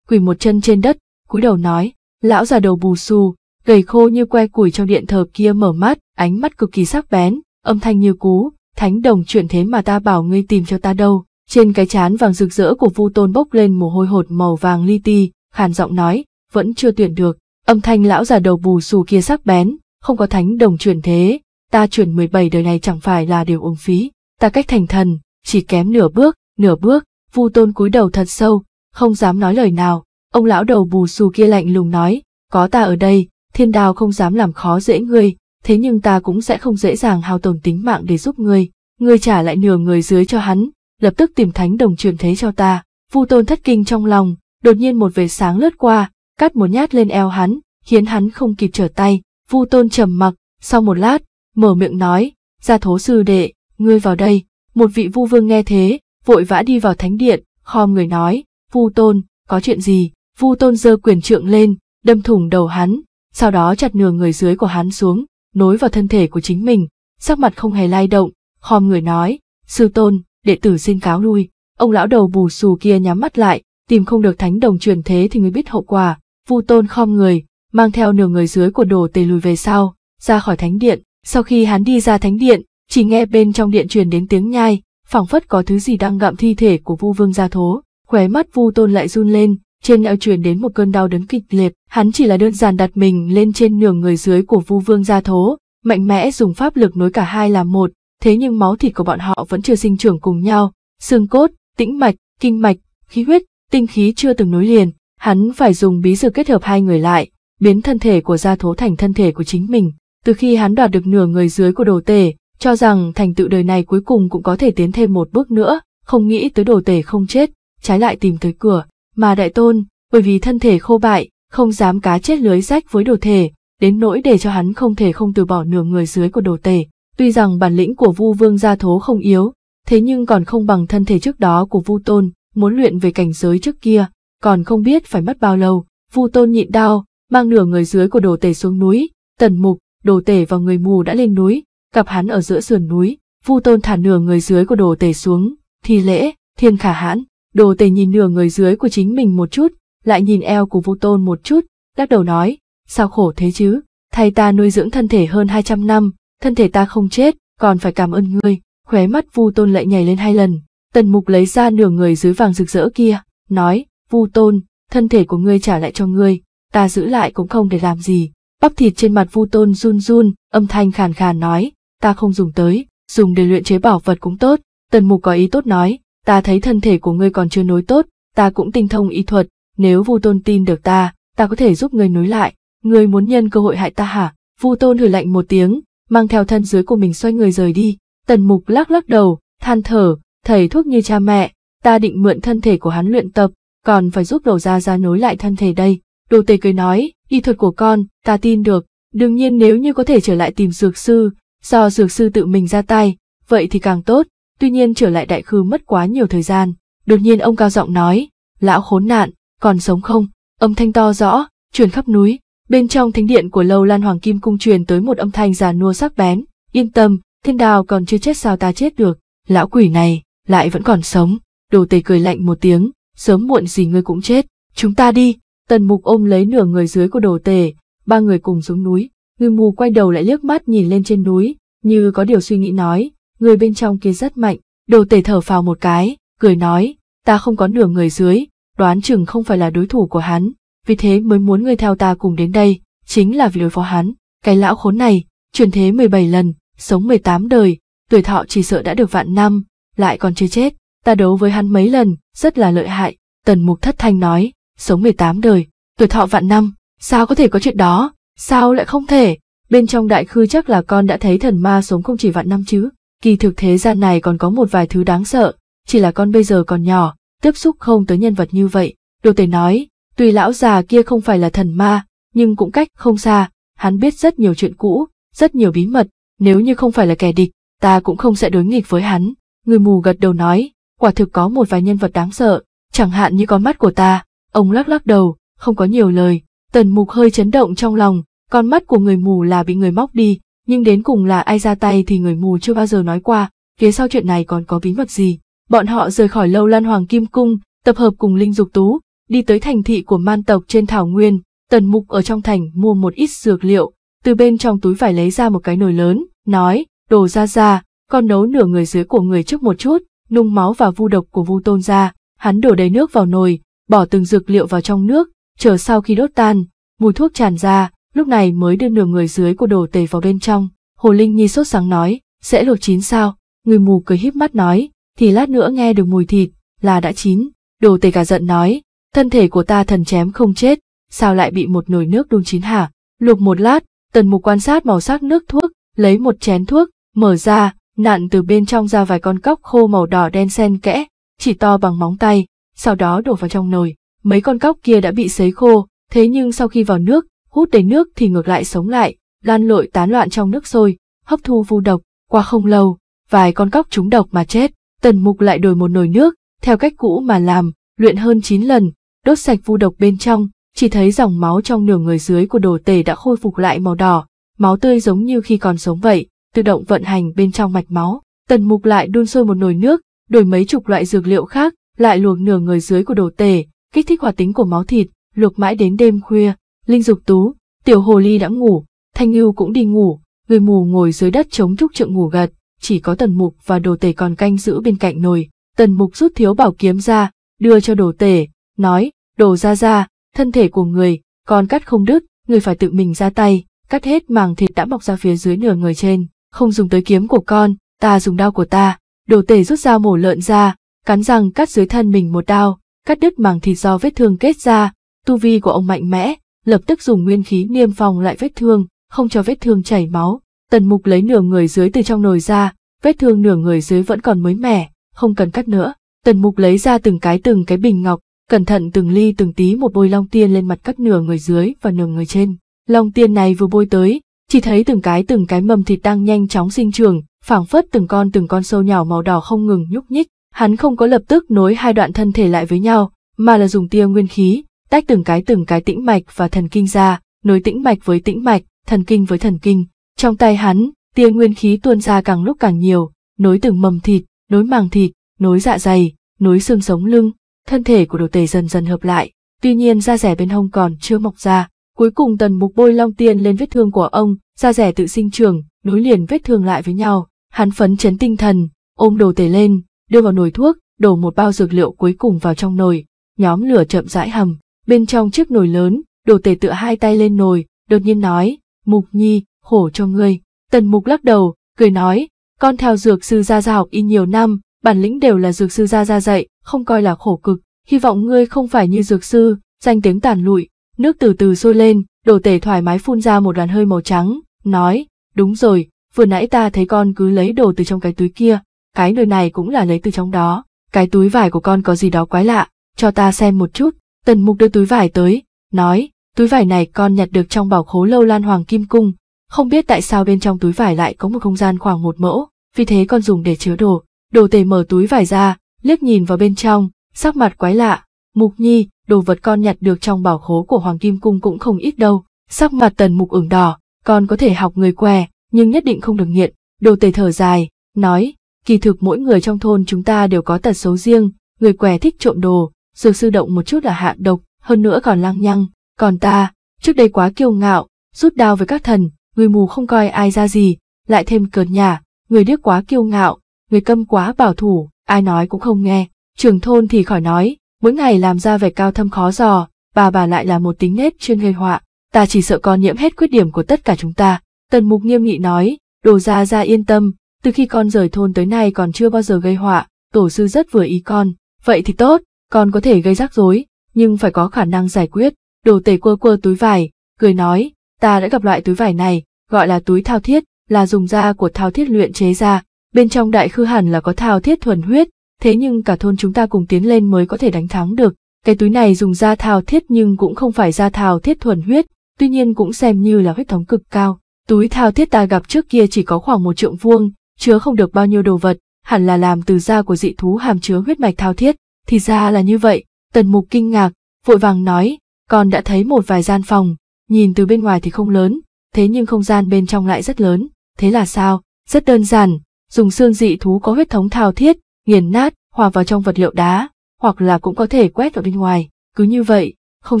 quỳ một chân trên đất, cúi đầu nói, lão già đầu bù xù, gầy khô như que củi trong điện thờ kia mở mắt, ánh mắt cực kỳ sắc bén, âm thanh như cú, thánh đồng chuyển thế mà ta bảo ngươi tìm cho ta đâu. Trên cái chán vàng rực rỡ của Vu Tôn bốc lên mồ hôi hột màu vàng li ti, khàn giọng nói, vẫn chưa tuyển được. Âm thanh lão già đầu bù xù kia sắc bén, không có thánh đồng chuyển thế, ta chuyển mười bảy đời này chẳng phải là điều uống phí, ta cách thành thần, chỉ kém nửa bước, nửa bước, Vu Tôn cúi đầu thật sâu, không dám nói lời nào. Ông lão đầu bù xù kia lạnh lùng nói, có ta ở đây, thiên đào không dám làm khó dễ ngươi, thế nhưng ta cũng sẽ không dễ dàng hao tổn tính mạng để giúp ngươi, ngươi trả lại nửa người dưới cho hắn, lập tức tìm thánh đồng truyền thế cho ta. Vu Tôn thất kinh trong lòng, đột nhiên một vệt sáng lướt qua, cắt một nhát lên eo hắn, khiến hắn không kịp trở tay. Vu Tôn trầm mặc, sau một lát, mở miệng nói, "Gia thố sư đệ, ngươi vào đây." Một vị Vu Vương nghe thế, vội vã đi vào thánh điện, khom người nói, "Vu Tôn, có chuyện gì?" Vu Tôn giơ quyền trượng lên, đâm thủng đầu hắn, sau đó chặt nửa người dưới của hắn xuống, nối vào thân thể của chính mình, sắc mặt không hề lay động, khom người nói, sư tôn, đệ tử xin cáo lui. Ông lão đầu bù xù kia nhắm mắt lại, tìm không được thánh đồng truyền thế thì người biết hậu quả. Vu tôn khom người, mang theo nửa người dưới của đồ tề lùi về sau, ra khỏi thánh điện. Sau khi hắn đi ra thánh điện, chỉ nghe bên trong điện truyền đến tiếng nhai, phảng phất có thứ gì đang gặm thi thể của Vu Vương gia thố. Khóe mắt Vu Tôn lại run lên, trên não truyền đến một cơn đau đớn kịch liệt, hắn chỉ là đơn giản đặt mình lên trên nửa người dưới của Vu Vương gia thố, mạnh mẽ dùng pháp lực nối cả hai làm một, thế nhưng máu thịt của bọn họ vẫn chưa sinh trưởng cùng nhau, xương cốt, tĩnh mạch, kinh mạch, khí huyết, tinh khí chưa từng nối liền, hắn phải dùng bí dược kết hợp hai người lại, biến thân thể của gia thố thành thân thể của chính mình. Từ khi hắn đoạt được nửa người dưới của đồ tể, cho rằng thành tựu đời này cuối cùng cũng có thể tiến thêm một bước nữa, không nghĩ tới đồ tể không chết, trái lại tìm tới cửa, mà đại tôn, bởi vì thân thể khô bại, không dám cá chết lưới rách với đồ thể, đến nỗi để cho hắn không thể không từ bỏ nửa người dưới của đồ tể. Tuy rằng bản lĩnh của Vu Vương gia thố không yếu, thế nhưng còn không bằng thân thể trước đó của Vu Tôn, muốn luyện về cảnh giới trước kia, còn không biết phải mất bao lâu. Vu Tôn nhịn đau, mang nửa người dưới của đồ tể xuống núi, tần mục, đồ tể và người mù đã lên núi, gặp hắn ở giữa sườn núi, Vu Tôn thả nửa người dưới của đồ tể xuống, thi lễ, thiên khả hãn, Đồ tề nhìn nửa người dưới của chính mình một chút, lại nhìn eo của Vu Tôn một chút, lắc đầu nói, sao khổ thế chứ, thay ta nuôi dưỡng thân thể hơn 200 năm, thân thể ta không chết, còn phải cảm ơn ngươi, khóe mắt Vu Tôn lại nhảy lên hai lần. Tần Mục lấy ra nửa người dưới vàng rực rỡ kia, nói, Vu Tôn, thân thể của ngươi trả lại cho ngươi, ta giữ lại cũng không để làm gì. Bắp thịt trên mặt Vu Tôn run run, âm thanh khàn khàn nói, ta không dùng tới, dùng để luyện chế bảo vật cũng tốt. Tần Mục có ý tốt nói, ta thấy thân thể của ngươi còn chưa nối tốt, ta cũng tinh thông y thuật, nếu Vu Tôn tin được ta, ta có thể giúp ngươi nối lại, ngươi muốn nhân cơ hội hại ta hả? Vu Tôn hừ lạnh một tiếng, mang theo thân dưới của mình xoay người rời đi. Tần Mục lắc lắc đầu, than thở, thầy thuốc như cha mẹ, ta định mượn thân thể của hắn luyện tập, còn phải giúp đầu Gia Gia nối lại thân thể đây. Đồ Tề cười nói, y thuật của con, ta tin được, đương nhiên nếu như có thể trở lại tìm dược sư, do dược sư tự mình ra tay, vậy thì càng tốt, tuy nhiên trở lại đại khư mất quá nhiều thời gian. Đột nhiên ông cao giọng nói, lão khốn nạn, còn sống không? Âm thanh to rõ, truyền khắp núi, bên trong thánh điện của lâu lan hoàng kim cung truyền tới một âm thanh già nua sắc bén, yên tâm, thiên đào còn chưa chết sao ta chết được, lão quỷ này, lại vẫn còn sống. Đồ tề cười lạnh một tiếng, sớm muộn gì ngươi cũng chết, chúng ta đi. Tần mục ôm lấy nửa người dưới của đồ tề, ba người cùng xuống núi, người mù quay đầu lại liếc mắt nhìn lên trên núi, như có điều suy nghĩ nói, người bên trong kia rất mạnh, đồ tể thở phào một cái, cười nói, ta không có nửa người dưới, đoán chừng không phải là đối thủ của hắn, vì thế mới muốn người theo ta cùng đến đây, chính là vì đối phó hắn, cái lão khốn này, truyền thế 17 lần, sống 18 đời, tuổi thọ chỉ sợ đã được vạn năm, lại còn chưa chết, ta đấu với hắn mấy lần, rất là lợi hại, tần mục thất thanh nói, sống 18 đời, tuổi thọ vạn năm, sao có thể có chuyện đó, sao lại không thể, bên trong đại khư chắc là con đã thấy thần ma sống không chỉ vạn năm chứ. Kỳ thực thế gian này còn có một vài thứ đáng sợ, chỉ là con bây giờ còn nhỏ, tiếp xúc không tới nhân vật như vậy. Đồ tể nói, tuy lão già kia không phải là thần ma, nhưng cũng cách không xa, hắn biết rất nhiều chuyện cũ, rất nhiều bí mật, nếu như không phải là kẻ địch, ta cũng không sẽ đối nghịch với hắn. Người mù gật đầu nói, quả thực có một vài nhân vật đáng sợ, chẳng hạn như con mắt của ta. Ông lắc lắc đầu, không có nhiều lời, tần mục hơi chấn động trong lòng, con mắt của người mù là bị người móc đi, nhưng đến cùng là ai ra tay thì người mù chưa bao giờ nói qua, phía sau chuyện này còn có bí mật gì. Bọn họ rời khỏi lâu lan hoàng kim cung, tập hợp cùng Linh Dục Tú, đi tới thành thị của man tộc trên Thảo Nguyên, tần mục ở trong thành mua một ít dược liệu, từ bên trong túi vải lấy ra một cái nồi lớn, nói, đồ ra ra, con nấu nửa người dưới của người trước một chút, nung máu và vu độc của vu tôn ra, hắn đổ đầy nước vào nồi, bỏ từng dược liệu vào trong nước, chờ sau khi đốt tan, mùi thuốc tràn ra, lúc này mới đưa nửa người dưới của đồ tề vào bên trong. Hồ Linh Nhi sốt sáng nói, sẽ luộc chín sao, người mù cười híp mắt nói, thì lát nữa nghe được mùi thịt, là đã chín. Đồ tề cả giận nói, thân thể của ta thần chém không chết, sao lại bị một nồi nước đun chín hả? Luộc một lát, tần mục quan sát màu sắc nước thuốc, lấy một chén thuốc, mở ra, nạn từ bên trong ra vài con cóc khô màu đỏ đen sen kẽ, chỉ to bằng móng tay, sau đó đổ vào trong nồi. Mấy con cóc kia đã bị sấy khô, thế nhưng sau khi vào nước, hút đầy nước thì ngược lại sống lại, lan lội tán loạn trong nước sôi, hấp thu vu độc, qua không lâu, vài con cóc trúng độc mà chết. Tần Mục lại đổi một nồi nước, theo cách cũ mà làm, luyện hơn 9 lần, đốt sạch vu độc bên trong, chỉ thấy dòng máu trong nửa người dưới của đồ tể đã khôi phục lại màu đỏ, máu tươi giống như khi còn sống vậy, tự động vận hành bên trong mạch máu. Tần Mục lại đun sôi một nồi nước, đổi mấy chục loại dược liệu khác, lại luộc nửa người dưới của đồ tể, kích thích hoạt tính của máu thịt, luộc mãi đến đêm khuya, Linh Dục Tú, tiểu hồ ly đã ngủ, Thanh Ngưu cũng đi ngủ, người mù ngồi dưới đất chống trúc trượng ngủ gật, chỉ có Tần Mục và Đồ Tể còn canh giữ bên cạnh nồi. Tần Mục rút thiếu bảo kiếm ra, đưa cho Đồ Tể, nói, Đồ ra ra, thân thể của người, còn cắt không đứt, người phải tự mình ra tay, cắt hết màng thịt đã mọc ra phía dưới nửa người trên, không dùng tới kiếm của con, ta dùng đao của ta. Đồ Tể rút dao mổ lợn ra, cắn răng cắt dưới thân mình một đao, cắt đứt màng thịt do vết thương kết ra, tu vi của ông mạnh mẽ, lập tức dùng nguyên khí niêm phong lại vết thương, không cho vết thương chảy máu. Tần mục lấy nửa người dưới từ trong nồi ra, vết thương nửa người dưới vẫn còn mới mẻ, không cần cắt nữa. Tần mục lấy ra từng cái từng cái bình ngọc, cẩn thận từng ly từng tí một bôi long tiên lên mặt cắt nửa người dưới và nửa người trên. Long tiên này vừa bôi tới, chỉ thấy từng cái từng cái mầm thịt đang nhanh chóng sinh trưởng, phảng phất từng con từng con sâu nhỏ màu đỏ không ngừng nhúc nhích. Hắn không có lập tức nối hai đoạn thân thể lại với nhau, mà là dùng tia nguyên khí, tách từng cái từng cái tĩnh mạch và thần kinh ra, nối tĩnh mạch với tĩnh mạch, thần kinh với thần kinh. Trong tay hắn, tia nguyên khí tuôn ra càng lúc càng nhiều, nối từng mầm thịt, nối màng thịt, nối dạ dày, nối xương sống lưng, thân thể của đồ tể dần dần hợp lại. Tuy nhiên da rẻ bên hông còn chưa mọc ra, cuối cùng tần mục bôi long tiên lên vết thương của ông, da rẻ tự sinh trường, nối liền vết thương lại với nhau. Hắn phấn chấn tinh thần, ôm đồ tể lên, đưa vào nồi thuốc, đổ một bao dược liệu cuối cùng vào trong nồi, nhóm lửa chậm rãi hầm bên trong chiếc nồi lớn, đồ tể tựa hai tay lên nồi, đột nhiên nói, Mục Nhi, hổ cho ngươi. Tần Mục lắc đầu, cười nói, con theo dược sư Gia Gia học y nhiều năm, bản lĩnh đều là dược sư Gia Gia dạy, không coi là khổ cực, hy vọng ngươi không phải như dược sư, danh tiếng tàn lụi. Nước từ từ sôi lên, đồ tể thoải mái phun ra một đoàn hơi màu trắng, nói, đúng rồi, vừa nãy ta thấy con cứ lấy đồ từ trong cái túi kia, cái nơi này cũng là lấy từ trong đó, cái túi vải của con có gì đó quái lạ, cho ta xem một chút. Tần Mục đưa túi vải tới, nói, túi vải này con nhặt được trong bảo khố lâu lan hoàng kim cung, không biết tại sao bên trong túi vải lại có một không gian khoảng một mẫu, vì thế con dùng để chứa đồ. Đồ tề mở túi vải ra, liếc nhìn vào bên trong, sắc mặt quái lạ, Mục Nhi, đồ vật con nhặt được trong bảo khố của Hoàng Kim Cung cũng không ít đâu, sắc mặt tần mục ửng đỏ, con có thể học người què, nhưng nhất định không được nghiện, đồ tề thở dài, nói, kỳ thực mỗi người trong thôn chúng ta đều có tật xấu riêng, người què thích trộm đồ, dược sư động một chút là hạ độc, hơn nữa còn lăng nhăng, còn ta, trước đây quá kiêu ngạo, rút đao với các thần, người mù không coi ai ra gì, lại thêm cợt nhà, người điếc quá kiêu ngạo, người câm quá bảo thủ, ai nói cũng không nghe, trường thôn thì khỏi nói, mỗi ngày làm ra vẻ cao thâm khó dò, bà bà lại là một tính nết chuyên gây họa, ta chỉ sợ con nhiễm hết khuyết điểm của tất cả chúng ta, tần mục nghiêm nghị nói, đồ ra ra yên tâm, từ khi con rời thôn tới nay còn chưa bao giờ gây họa, tổ sư rất vừa ý con, vậy thì tốt, còn có thể gây rắc rối, nhưng phải có khả năng giải quyết. Đồ tể quơ quơ túi vải, cười nói, ta đã gặp loại túi vải này, gọi là túi thao thiết, là dùng da của thao thiết luyện chế ra, bên trong đại khư hẳn là có thao thiết thuần huyết, thế nhưng cả thôn chúng ta cùng tiến lên mới có thể đánh thắng được. Cái túi này dùng da thao thiết nhưng cũng không phải da thao thiết thuần huyết, tuy nhiên cũng xem như là huyết thống cực cao. Túi thao thiết ta gặp trước kia chỉ có khoảng một trượng vuông, chứa không được bao nhiêu đồ vật, hẳn là làm từ da của dị thú hàm chứa huyết mạch thao thiết. Thì ra là như vậy, tần mục kinh ngạc, vội vàng nói, con đã thấy một vài gian phòng, nhìn từ bên ngoài thì không lớn, thế nhưng không gian bên trong lại rất lớn, thế là sao? Rất đơn giản, dùng xương dị thú có huyết thống thao thiết, nghiền nát, hòa vào trong vật liệu đá, hoặc là cũng có thể quét ở bên ngoài, cứ như vậy, không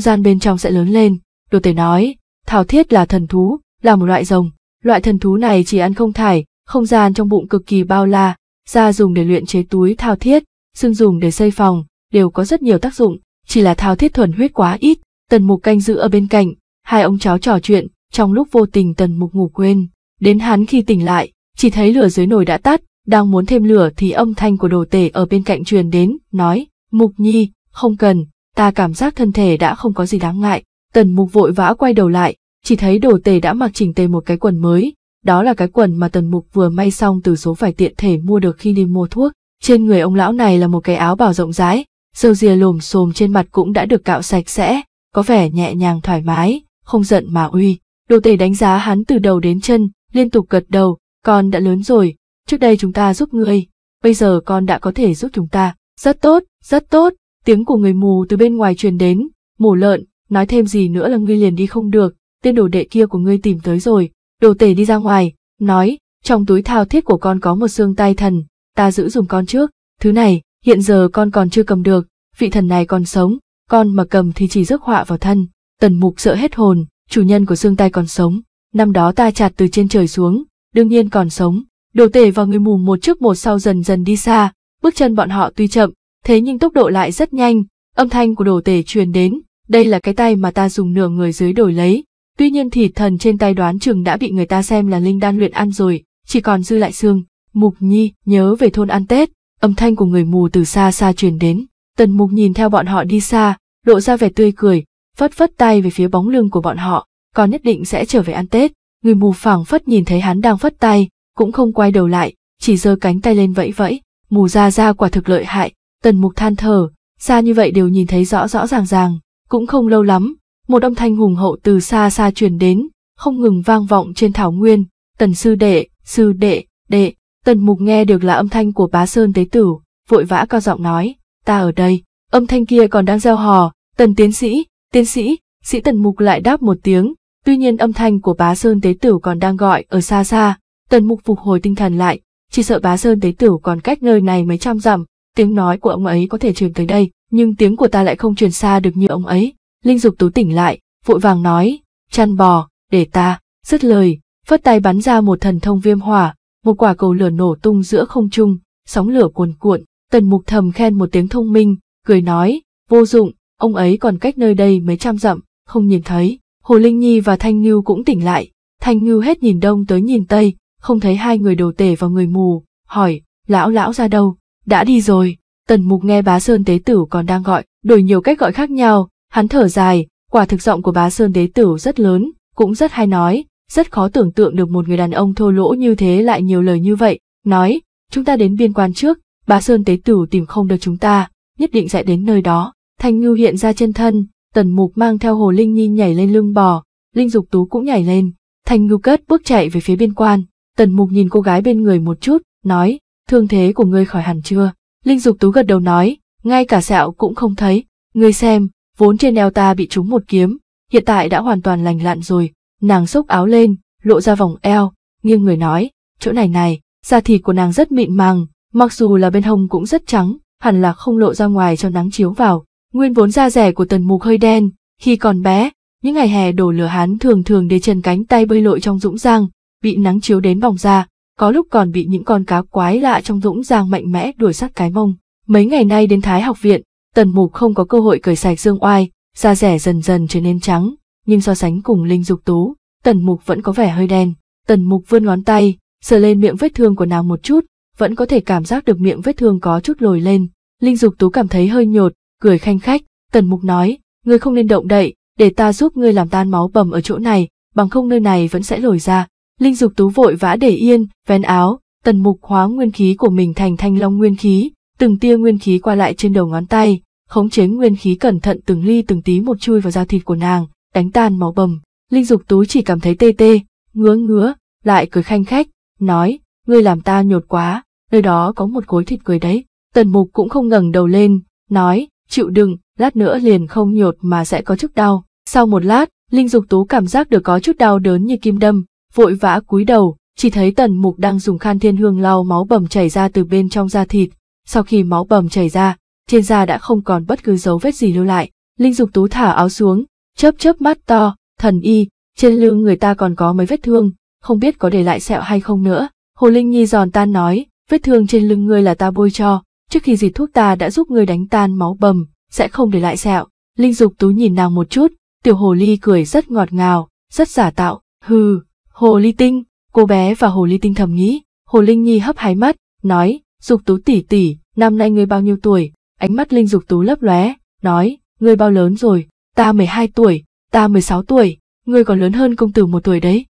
gian bên trong sẽ lớn lên. Đồ tể nói, thao thiết là thần thú, là một loại rồng, loại thần thú này chỉ ăn không thải, không gian trong bụng cực kỳ bao la, ra dùng để luyện chế túi thao thiết, xương dùng để xây phòng, đều có rất nhiều tác dụng, chỉ là thao thiết thuần huyết quá ít, tần mục canh giữ ở bên cạnh, hai ông cháu trò chuyện, trong lúc vô tình tần mục ngủ quên, đến hắn khi tỉnh lại, chỉ thấy lửa dưới nồi đã tắt, đang muốn thêm lửa thì âm thanh của đồ tể ở bên cạnh truyền đến, nói, mục nhi, không cần, ta cảm giác thân thể đã không có gì đáng ngại, tần mục vội vã quay đầu lại, chỉ thấy đồ tể đã mặc chỉnh tề một cái quần mới, đó là cái quần mà tần mục vừa may xong từ số vải tiện thể mua được khi đi mua thuốc. Trên người ông lão này là một cái áo bảo rộng rãi, râu rìa lồm xồm trên mặt cũng đã được cạo sạch sẽ, có vẻ nhẹ nhàng thoải mái, không giận mà uy. Đồ tể đánh giá hắn từ đầu đến chân, liên tục gật đầu, con đã lớn rồi, trước đây chúng ta giúp ngươi, bây giờ con đã có thể giúp chúng ta, rất tốt, rất tốt, tiếng của người mù từ bên ngoài truyền đến, mổ lợn, nói thêm gì nữa là ngươi liền đi không được, tên đồ đệ kia của ngươi tìm tới rồi, đồ tể đi ra ngoài, nói, trong túi thao thiết của con có một xương tay thần, ta giữ dùng con trước, thứ này, hiện giờ con còn chưa cầm được, vị thần này còn sống, con mà cầm thì chỉ rước họa vào thân. Tần mục sợ hết hồn, chủ nhân của xương tay còn sống, năm đó ta chặt từ trên trời xuống, đương nhiên còn sống. Đồ tể vào người mù một trước một sau dần dần đi xa, bước chân bọn họ tuy chậm, thế nhưng tốc độ lại rất nhanh, âm thanh của đồ tể truyền đến, đây là cái tay mà ta dùng nửa người dưới đổi lấy. Tuy nhiên thịt thần trên tay đoán chừng đã bị người ta xem là linh đan luyện ăn rồi, chỉ còn dư lại xương. Mục Nhi, nhớ về thôn ăn Tết, âm thanh của người mù từ xa xa truyền đến. Tần Mục nhìn theo bọn họ đi xa, lộ ra vẻ tươi cười, phất phất tay về phía bóng lưng của bọn họ, còn nhất định sẽ trở về ăn Tết. Người mù phảng phất nhìn thấy hắn đang phất tay, cũng không quay đầu lại, chỉ giơ cánh tay lên vẫy vẫy. Mù ra ra quả thực lợi hại, Tần Mục than thở, xa như vậy đều nhìn thấy rõ rõ ràng ràng, cũng không lâu lắm, một âm thanh hùng hậu từ xa xa truyền đến, không ngừng vang vọng trên thảo nguyên, Tần sư đệ, sư đệ, đệ, Tần mục nghe được là âm thanh của bá Sơn Tế Tử, vội vã cao giọng nói, ta ở đây. Âm thanh kia còn đang gieo hò, tần tiến sĩ, tiến sĩ, sĩ tần mục lại đáp một tiếng, tuy nhiên âm thanh của bá Sơn Tế Tử còn đang gọi ở xa xa. Tần mục phục hồi tinh thần lại, chỉ sợ bá Sơn Tế Tử còn cách nơi này mấy trăm dặm, tiếng nói của ông ấy có thể truyền tới đây, nhưng tiếng của ta lại không truyền xa được như ông ấy. Linh dục tú tỉnh lại, vội vàng nói, chăn bò, để ta, dứt lời, phất tay bắn ra một thần thông viêm hỏa, một quả cầu lửa nổ tung giữa không trung, sóng lửa cuồn cuộn, tần mục thầm khen một tiếng thông minh, cười nói, vô dụng, ông ấy còn cách nơi đây mấy trăm dặm, không nhìn thấy. Hồ Linh Nhi và Thanh Ngưu cũng tỉnh lại, Thanh Ngưu hết nhìn đông tới nhìn tây, không thấy hai người đồ tể và người mù, hỏi, lão lão ra đâu, đã đi rồi. Tần mục nghe bá Sơn Tế Tử còn đang gọi, đổi nhiều cách gọi khác nhau, hắn thở dài, quả thực giọng của bá Sơn Tế Tử rất lớn, cũng rất hay nói, rất khó tưởng tượng được một người đàn ông thô lỗ như thế lại nhiều lời như vậy, nói, chúng ta đến biên quan trước, bà Sơn Tế Tử tìm không được chúng ta, nhất định sẽ đến nơi đó. Thanh Ngưu hiện ra trên thân, Tần Mục mang theo Hồ Linh Nhi nhảy lên lưng bò, Linh Dục Tú cũng nhảy lên, Thanh Ngưu cất bước chạy về phía biên quan, Tần Mục nhìn cô gái bên người một chút, nói, thương thế của ngươi khỏi hẳn chưa? Linh Dục Tú gật đầu nói, ngay cả sẹo cũng không thấy, ngươi xem, vốn trên eo ta bị trúng một kiếm, hiện tại đã hoàn toàn lành lặn rồi, Nàng xốc áo lên, lộ ra vòng eo, nghiêng người nói, chỗ này này, da thịt của nàng rất mịn màng, mặc dù là bên hông cũng rất trắng, hẳn là không lộ ra ngoài cho nắng chiếu vào. Nguyên vốn da rẻ của tần mục hơi đen, khi còn bé, những ngày hè đổ lửa hán thường thường để trần cánh tay bơi lội trong dũng giang, bị nắng chiếu đến bỏng da, có lúc còn bị những con cá quái lạ trong dũng giang mạnh mẽ đuổi sát cái mông. Mấy ngày nay đến Thái học viện, tần mục không có cơ hội cởi sạch dương oai, da rẻ dần dần trở nên trắng, nhưng so sánh cùng Linh Dục Tú, Tần Mục vẫn có vẻ hơi đen. Tần Mục vươn ngón tay, sờ lên miệng vết thương của nàng một chút, vẫn có thể cảm giác được miệng vết thương có chút lồi lên. Linh Dục Tú cảm thấy hơi nhột, cười khanh khách, Tần Mục nói, ngươi không nên động đậy, để ta giúp ngươi làm tan máu bầm ở chỗ này, bằng không nơi này vẫn sẽ lồi ra. Linh Dục Tú vội vã để yên, vén áo, Tần Mục hóa nguyên khí của mình thành thanh long nguyên khí, từng tia nguyên khí qua lại trên đầu ngón tay, khống chế nguyên khí cẩn thận từng ly từng tí một chui vào da thịt của nàng, đánh tan máu bầm. Linh dục tú chỉ cảm thấy tê tê, ngứa ngứa, lại cười khanh khách, nói, ngươi làm ta nhột quá, nơi đó có một khối thịt cười đấy. Tần mục cũng không ngẩng đầu lên, nói, chịu đựng, lát nữa liền không nhột mà sẽ có chút đau. Sau một lát, Linh Dục Tú cảm giác được có chút đau đớn như kim đâm, vội vã cúi đầu, chỉ thấy Tần Mục đang dùng khan thiên hương lau máu bầm chảy ra từ bên trong da thịt. Sau khi máu bầm chảy ra, trên da đã không còn bất cứ dấu vết gì lưu lại. Linh Dục Tú thả áo xuống, chớp chớp mắt to, thần y, trên lưng người ta còn có mấy vết thương, không biết có để lại sẹo hay không nữa. Hồ Linh Nhi giòn tan nói, vết thương trên lưng ngươi là ta bôi cho, trước khi dịch thuốc ta đã giúp ngươi đánh tan máu bầm, sẽ không để lại sẹo. Linh Dục Tú nhìn nàng một chút, tiểu hồ ly cười rất ngọt ngào, rất giả tạo, hừ, hồ ly tinh, cô bé và hồ ly tinh thầm nghĩ, hồ Linh Nhi hấp hái mắt, nói, Dục Tú tỷ tỷ, năm nay ngươi bao nhiêu tuổi? Ánh mắt Linh Dục Tú lấp lóe, nói, ngươi bao lớn rồi? ta 12 tuổi, ta 16 tuổi, ngươi còn lớn hơn công tử một tuổi đấy.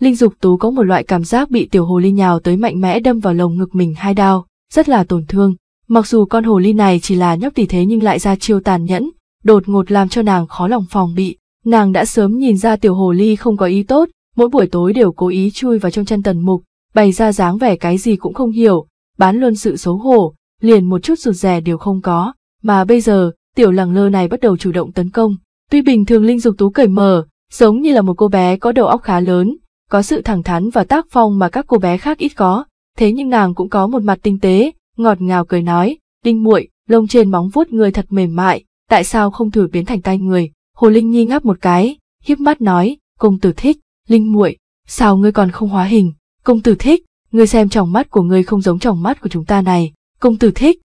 Linh Dục Tú có một loại cảm giác bị tiểu hồ ly nhào tới mạnh mẽ đâm vào lồng ngực mình hai đao, rất là tổn thương. Mặc dù con hồ ly này chỉ là nhóc tỷ thế nhưng lại ra chiêu tàn nhẫn, đột ngột làm cho nàng khó lòng phòng bị. Nàng đã sớm nhìn ra tiểu hồ ly không có ý tốt, mỗi buổi tối đều cố ý chui vào trong chân tần mục, bày ra dáng vẻ cái gì cũng không hiểu, bán luôn sự xấu hổ, liền một chút rụt rè đều không có. Mà bây giờ, tiểu lẳng lơ này bắt đầu chủ động tấn công, Tuy bình thường Linh Dục Tú cởi mở, giống như là một cô bé có đầu óc khá lớn, có sự thẳng thắn và tác phong mà các cô bé khác ít có, thế nhưng nàng cũng có một mặt tinh tế, ngọt ngào cười nói, "Đinh muội, lông trên móng vuốt người thật mềm mại, tại sao không thử biến thành tay người?" Hồ Linh Nhi ngáp một cái, híp mắt nói, "Công tử thích, Linh muội, sao ngươi còn không hóa hình?" "Công tử thích, ngươi xem tròng mắt của ngươi không giống tròng mắt của chúng ta này." "Công tử thích."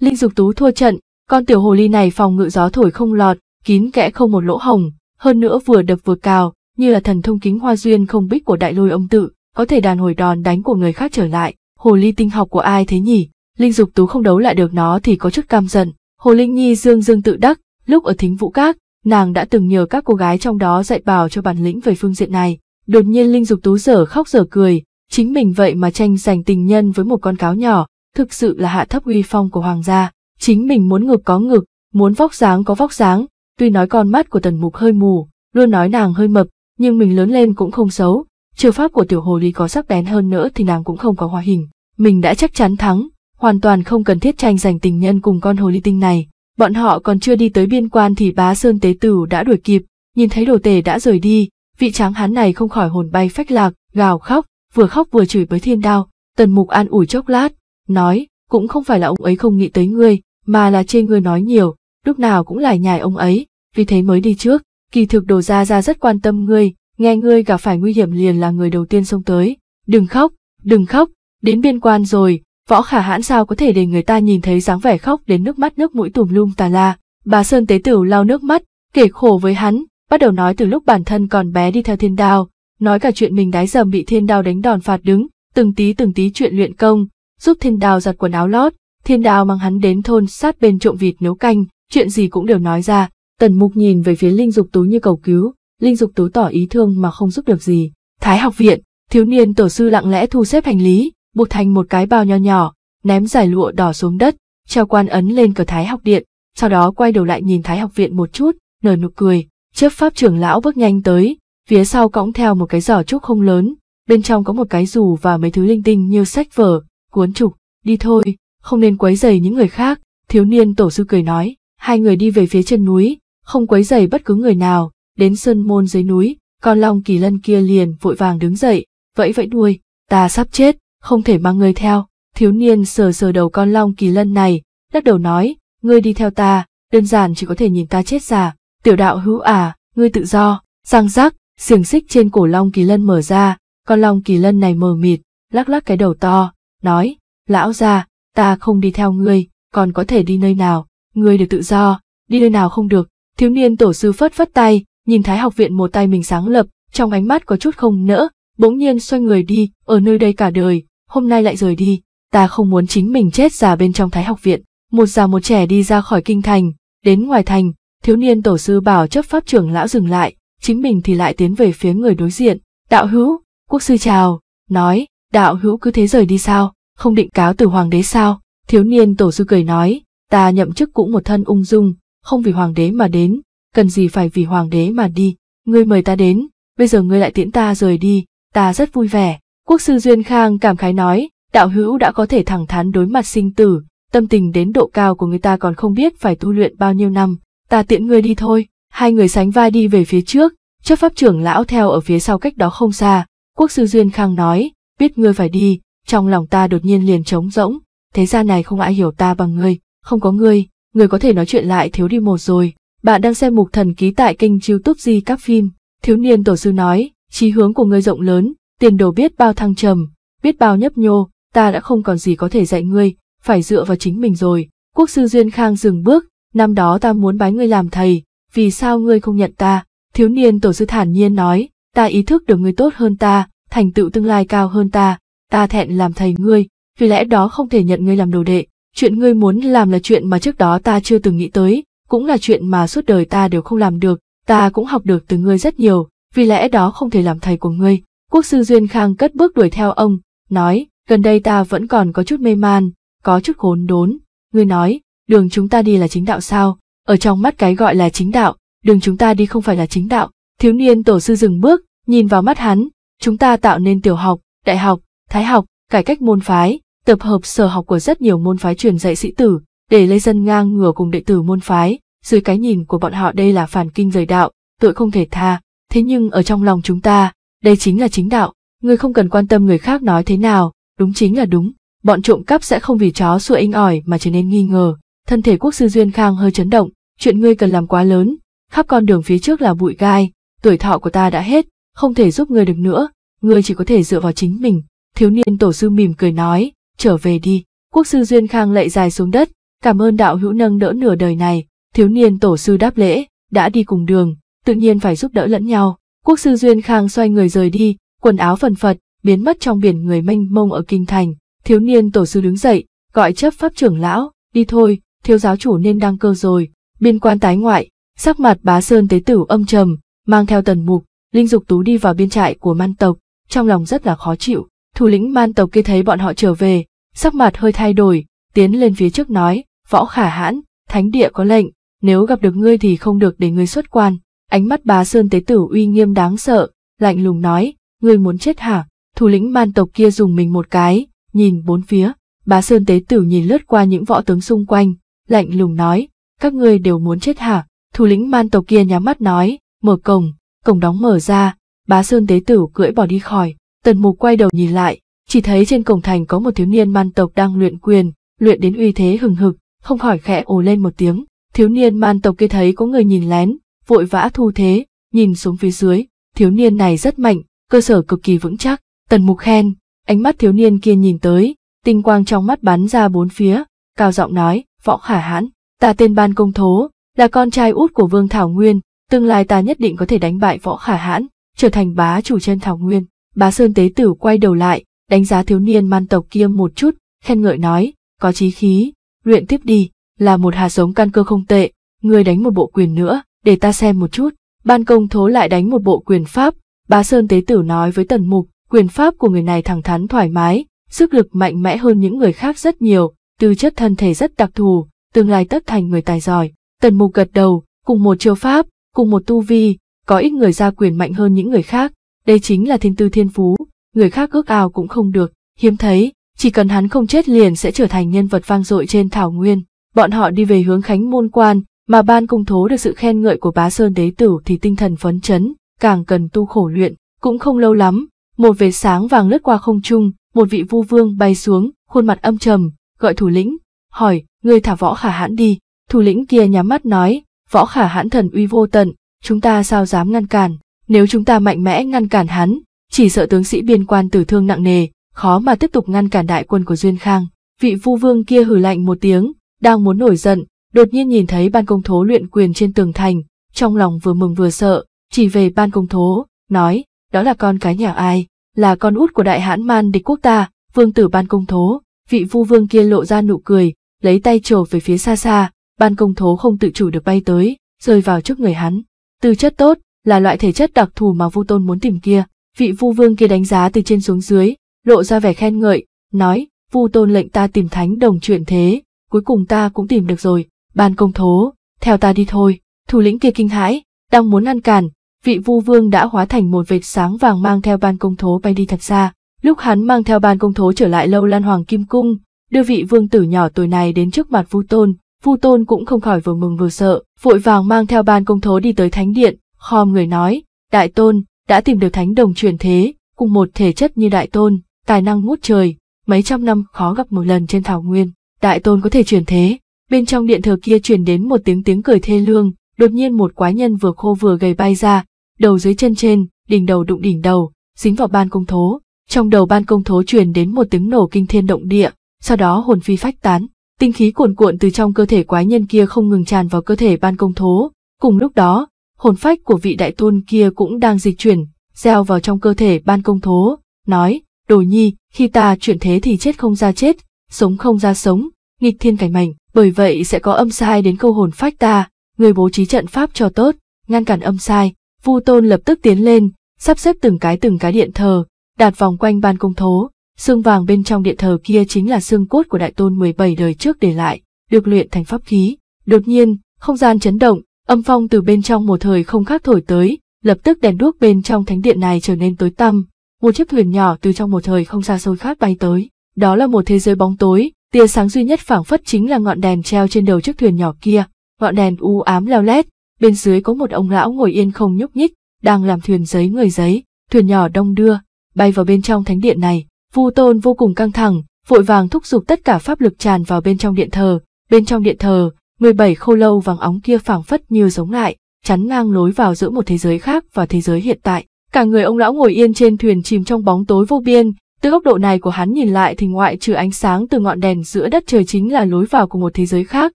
Linh Dục Tú thua trận, con tiểu hồ ly này phòng ngự gió thổi không lọt, kín kẽ không một lỗ hồng, hơn nữa vừa đập vừa cào, như là thần thông kính hoa duyên không bích của đại lôi ông tự, có thể đàn hồi đòn đánh của người khác trở lại, hồ ly tinh học của ai thế nhỉ? Linh Dục Tú không đấu lại được nó thì có chút cam giận. Hồ Linh Nhi dương dương tự đắc, lúc ở Thính Vũ Các, nàng đã từng nhờ các cô gái trong đó dạy bảo cho bản lĩnh về phương diện này. Đột nhiên Linh Dục Tú dở khóc dở cười, chính mình vậy mà tranh giành tình nhân với một con cáo nhỏ, thực sự là hạ thấp uy phong của hoàng gia. Chính mình muốn ngực có ngực, muốn vóc dáng có vóc dáng, Tuy nói con mắt của tần mục hơi mù, luôn nói nàng hơi mập, nhưng mình lớn lên cũng không xấu, trừ pháp của tiểu hồ ly có sắc bén hơn nữa thì nàng cũng không có hòa hình. Mình đã chắc chắn thắng, hoàn toàn không cần thiết tranh giành tình nhân cùng con hồ ly tinh này. Bọn họ còn chưa đi tới biên quan thì bá Sơn Tế Tử đã đuổi kịp, nhìn thấy đồ tể đã rời đi, vị tráng hán này không khỏi hồn bay phách lạc, gào khóc, vừa khóc vừa chửi với thiên đao, tần mục an ủi chốc lát, nói, cũng không phải là ông ấy không nghĩ tới ngươi, mà là chê ngươi nói nhiều, lúc nào cũng lải nhải ông ấy, vì thế mới đi trước. Kỳ thực đồ ra ra rất quan tâm ngươi, nghe ngươi gặp phải nguy hiểm liền là người đầu tiên xông tới. Đừng khóc, đừng khóc, đến biên quan rồi, võ khả hãn sao có thể để người ta nhìn thấy dáng vẻ khóc đến nước mắt nước mũi tùm lum tà la. Bà Sơn Tế Tửu lau nước mắt, kể khổ với hắn, bắt đầu nói từ lúc bản thân còn bé đi theo thiên đao, nói cả chuyện mình đái dầm bị thiên đao đánh đòn phạt đứng, từng tí từng tí chuyện luyện công, giúp thiên đao giặt quần áo lót, thiên đao mang hắn đến thôn sát bên trộm vịt nấu canh, chuyện gì cũng đều nói ra, tần mục nhìn về phía Linh Dục Tú như cầu cứu, Linh Dục Tú tỏ ý thương mà không giúp được gì. Thái học viện, thiếu niên tổ sư lặng lẽ thu xếp hành lý, buộc thành một cái bao nho nhỏ, ném giải lụa đỏ xuống đất, treo quan ấn lên cửa Thái học điện, sau đó quay đầu lại nhìn Thái học viện một chút, nở nụ cười, chấp pháp trưởng lão bước nhanh tới, phía sau cõng theo một cái giỏ trúc không lớn, bên trong có một cái dù và mấy thứ linh tinh như sách vở, cuốn trục, đi thôi, không nên quấy rầy những người khác, thiếu niên tổ sư cười nói, hai người đi về phía chân núi, không quấy rầy bất cứ người nào, đến sơn môn dưới núi, con long kỳ lân kia liền vội vàng đứng dậy, vẫy vẫy đuôi, ta sắp chết, không thể mang người theo, thiếu niên sờ sờ đầu con long kỳ lân này, lắc đầu nói, ngươi đi theo ta, đơn giản chỉ có thể nhìn ta chết già, tiểu đạo hữu à, ngươi tự do, răng rắc, xiềng xích trên cổ long kỳ lân mở ra, con long kỳ lân này mờ mịt, lắc lắc cái đầu to, nói, lão gia, ta không đi theo ngươi, còn có thể đi nơi nào, ngươi được tự do, đi nơi nào không được, thiếu niên tổ sư phất phất tay, nhìn thái học viện một tay mình sáng lập, trong ánh mắt có chút không nỡ, bỗng nhiên xoay người đi, ở nơi đây cả đời, hôm nay lại rời đi, ta không muốn chính mình chết già bên trong thái học viện, một già một trẻ đi ra khỏi kinh thành, đến ngoài thành, thiếu niên tổ sư bảo chấp pháp trưởng lão dừng lại, chính mình thì lại tiến về phía người đối diện, đạo hữu, quốc sư chào, nói, đạo hữu cứ thế rời đi sao, không định cáo từ hoàng đế sao, thiếu niên tổ sư cười nói, ta nhậm chức cũng một thân ung dung, không vì hoàng đế mà đến, cần gì phải vì hoàng đế mà đi, ngươi mời ta đến, bây giờ ngươi lại tiễn ta rời đi, ta rất vui vẻ. Quốc sư Duyên Khang cảm khái nói, đạo hữu đã có thể thẳng thắn đối mặt sinh tử, tâm tình đến độ cao của người ta còn không biết phải tu luyện bao nhiêu năm, ta tiễn ngươi đi thôi, hai người sánh vai đi về phía trước, chấp pháp trưởng lão theo ở phía sau cách đó không xa, quốc sư Duyên Khang nói, biết ngươi phải đi, trong lòng ta đột nhiên liền trống rỗng, thế gian này không ai hiểu ta bằng ngươi, không có người, người có thể nói chuyện lại thiếu đi một rồi. Bạn đang xem mục thần ký tại kênh youtube Di các phim. Thiếu niên tổ sư nói, chí hướng của ngươi rộng lớn, tiền đồ biết bao thăng trầm, biết bao nhấp nhô, ta đã không còn gì có thể dạy ngươi, phải dựa vào chính mình rồi. Quốc sư Duyên Khang dừng bước, năm đó ta muốn bái ngươi làm thầy, vì sao ngươi không nhận ta? Thiếu niên tổ sư thản nhiên nói, ta ý thức được ngươi tốt hơn ta, thành tựu tương lai cao hơn ta, ta thẹn làm thầy ngươi, vì lẽ đó không thể nhận ngươi làm đồ đệ, chuyện ngươi muốn làm là chuyện mà trước đó ta chưa từng nghĩ tới, cũng là chuyện mà suốt đời ta đều không làm được, ta cũng học được từ ngươi rất nhiều, vì lẽ đó không thể làm thầy của ngươi. Quốc sư Duyên Khang cất bước đuổi theo ông, nói, gần đây ta vẫn còn có chút mê man, có chút khốn đốn. Ngươi nói, đường chúng ta đi là chính đạo sao? Ở trong mắt cái gọi là chính đạo, đường chúng ta đi không phải là chính đạo. Thiếu niên tổ sư dừng bước, nhìn vào mắt hắn, chúng ta tạo nên tiểu học, đại học, thái học, cải cách môn phái, tập hợp sở học của rất nhiều môn phái truyền dạy sĩ tử, để lấy dân ngang ngửa cùng đệ tử môn phái, dưới cái nhìn của bọn họ đây là phản kinh rời đạo, tội không thể tha, thế nhưng ở trong lòng chúng ta, đây chính là chính đạo, người không cần quan tâm người khác nói thế nào, đúng chính là đúng, bọn trộm cắp sẽ không vì chó sủa inh ỏi mà trở nên nghi ngờ, thân thể quốc sư Duyên Khang hơi chấn động, chuyện ngươi cần làm quá lớn, khắp con đường phía trước là bụi gai, tuổi thọ của ta đã hết, không thể giúp ngươi được nữa, ngươi chỉ có thể dựa vào chính mình, thiếu niên tổ sư mỉm cười nói, trở về đi. Quốc sư Duyên Khang lạy dài xuống đất, cảm ơn đạo hữu nâng đỡ nửa đời này, thiếu niên tổ sư đáp lễ, đã đi cùng đường, tự nhiên phải giúp đỡ lẫn nhau. Quốc sư Duyên Khang xoay người rời đi, quần áo phần phật, biến mất trong biển người mênh mông ở kinh thành. Thiếu niên tổ sư đứng dậy, gọi chấp pháp trưởng lão, đi thôi, thiếu giáo chủ nên đăng cơ rồi. Biên quan tái ngoại, sắc mặt bá sơn tế tử âm trầm, mang theo tần mục, linh dục tú đi vào biên trại của man tộc, trong lòng rất là khó chịu. Thủ lĩnh man tộc kia thấy bọn họ trở về, sắc mặt hơi thay đổi, tiến lên phía trước nói, võ khả hãn, thánh địa có lệnh, nếu gặp được ngươi thì không được để ngươi xuất quan. Ánh mắt bá sơn tế tử uy nghiêm đáng sợ, lạnh lùng nói, ngươi muốn chết hả? Thủ lĩnh man tộc kia dùng mình một cái, nhìn bốn phía, bá sơn tế tử nhìn lướt qua những võ tướng xung quanh, lạnh lùng nói, các ngươi đều muốn chết hả? Thủ lĩnh man tộc kia nhắm mắt nói, mở cổng, cổng đóng mở ra, bá sơn tế tử cưỡi bỏ đi khỏi, tần mục quay đầu nhìn lại, chỉ thấy trên cổng thành có một thiếu niên man tộc đang luyện quyền, luyện đến uy thế hừng hực, không khỏi khẽ ồ lên một tiếng. Thiếu niên man tộc kia thấy có người nhìn lén, vội vã thu thế, nhìn xuống phía dưới, thiếu niên này rất mạnh, cơ sở cực kỳ vững chắc. Tần Mục khen, ánh mắt thiếu niên kia nhìn tới, tinh quang trong mắt bắn ra bốn phía, cao giọng nói, võ khả hãn, ta tên Ban Công Thố, là con trai út của Vương Thảo Nguyên, tương lai ta nhất định có thể đánh bại võ khả hãn, trở thành bá chủ trên Thảo Nguyên. Bá Sơn Tế Tử quay đầu lại, đánh giá thiếu niên man tộc kia một chút, khen ngợi nói, có chí khí, luyện tiếp đi, là một hạt giống căn cơ không tệ, Ngươi đánh một bộ quyền nữa, để ta xem một chút. Ban công thố lại đánh một bộ quyền pháp, bá Sơn Tế Tử nói với Tần Mục, quyền pháp của người này thẳng thắn thoải mái, sức lực mạnh mẽ hơn những người khác rất nhiều, tư chất thân thể rất đặc thù, tương lai tất thành người tài giỏi. Tần Mục gật đầu, cùng một chiêu pháp, cùng một tu vi, có ít người ra quyền mạnh hơn những người khác, đây chính là thiên tư thiên phú, người khác ước ao cũng không được, hiếm thấy, chỉ cần hắn không chết liền sẽ trở thành nhân vật vang dội trên thảo nguyên. Bọn họ đi về hướng Khánh Môn Quan, mà ban công thố được sự khen ngợi của bá sơn đế tử thì tinh thần phấn chấn, càng cần tu khổ luyện, cũng không lâu lắm, một vệt sáng vàng lướt qua không trung, một vị vu vương bay xuống, khuôn mặt âm trầm, gọi thủ lĩnh, hỏi, người thả võ khả hãn đi, thủ lĩnh kia nhắm mắt nói, võ khả hãn thần uy vô tận, chúng ta sao dám ngăn cản, nếu chúng ta mạnh mẽ ngăn cản hắn, chỉ sợ tướng sĩ biên quan tử thương nặng nề, khó mà tiếp tục ngăn cản đại quân của Duyên Khang. Vị vu vương kia hừ lạnh một tiếng, đang muốn nổi giận, đột nhiên nhìn thấy ban công thố luyện quyền trên tường thành, trong lòng vừa mừng vừa sợ, chỉ về ban công thố, nói, đó là con cái nhà ai, là con út của đại hãn man địch quốc ta, vương tử ban công thố, vị vu vương kia lộ ra nụ cười, lấy tay trổ về phía xa xa, ban công thố không tự chủ được bay tới, rơi vào trước người hắn. Tư chất tốt, là loại thể chất đặc thù mà vu tôn muốn tìm kia, Vị vu vương kia đánh giá từ trên xuống dưới, lộ ra vẻ khen ngợi, nói, vu tôn lệnh ta tìm thánh đồng chuyện thế, cuối cùng ta cũng tìm được rồi, ban công thố, theo ta đi thôi. Thủ lĩnh kia kinh hãi, đang muốn ngăn cản, vị vu vương đã hóa thành một vệt sáng vàng mang theo ban công thố bay đi thật xa. Lúc hắn mang theo ban công thố trở lại lâu lan hoàng kim cung, đưa vị vương tử nhỏ tuổi này đến trước mặt vu tôn, vu tôn cũng không khỏi vừa mừng vừa sợ, vội vàng mang theo ban công thố đi tới thánh điện, khom người nói, đại tôn, đã tìm được thánh đồng truyền thế, cùng một thể chất như đại tôn, tài năng ngút trời, mấy trăm năm khó gặp một lần trên thảo nguyên. Đại tôn có thể truyền thế, bên trong điện thờ kia truyền đến một tiếng tiếng cười thê lương, đột nhiên một quái nhân vừa khô vừa gầy bay ra, đầu dưới chân trên, đỉnh đầu đụng đỉnh đầu, dính vào ban công thố. Trong đầu ban công thố truyền đến một tiếng nổ kinh thiên động địa, sau đó hồn phi phách tán, tinh khí cuồn cuộn từ trong cơ thể quái nhân kia không ngừng tràn vào cơ thể ban công thố. Cùng lúc đó, hồn phách của vị đại tôn kia cũng đang dịch chuyển, gieo vào trong cơ thể ban công thố, nói, đồ nhi, khi ta chuyển thế thì chết không ra chết, sống không ra sống, nghịch thiên cảnh mảnh, bởi vậy sẽ có âm sai đến câu hồn phách ta, người bố trí trận pháp cho tốt, ngăn cản âm sai, vu tôn lập tức tiến lên, sắp xếp từng cái từng cái điện thờ, đạt vòng quanh ban công thố, xương vàng bên trong điện thờ kia chính là xương cốt của đại tôn 17 đời trước để lại, được luyện thành pháp khí. Đột nhiên, không gian chấn động, Âm phong từ bên trong một thời không khác thổi tới, lập tức đèn đuốc bên trong thánh điện này trở nên tối tăm, một chiếc thuyền nhỏ từ trong một thời không xa xôi khác bay tới. Đó là một thế giới bóng tối, tia sáng duy nhất phảng phất chính là ngọn đèn treo trên đầu chiếc thuyền nhỏ kia, ngọn đèn u ám leo lét, bên dưới có một ông lão ngồi yên không nhúc nhích, đang làm thuyền giấy người giấy, thuyền nhỏ đông đưa, bay vào bên trong thánh điện này. Vu Tôn vô cùng căng thẳng, vội vàng thúc giục tất cả pháp lực tràn vào bên trong điện thờ, bên trong điện thờ, 17 khô lâu vàng óng kia phảng phất như giống lại, chắn ngang lối vào giữa một thế giới khác và thế giới hiện tại. Cả người ông lão ngồi yên trên thuyền chìm trong bóng tối vô biên, từ góc độ này của hắn nhìn lại thì ngoại trừ ánh sáng từ ngọn đèn giữa đất trời chính là lối vào của một thế giới khác,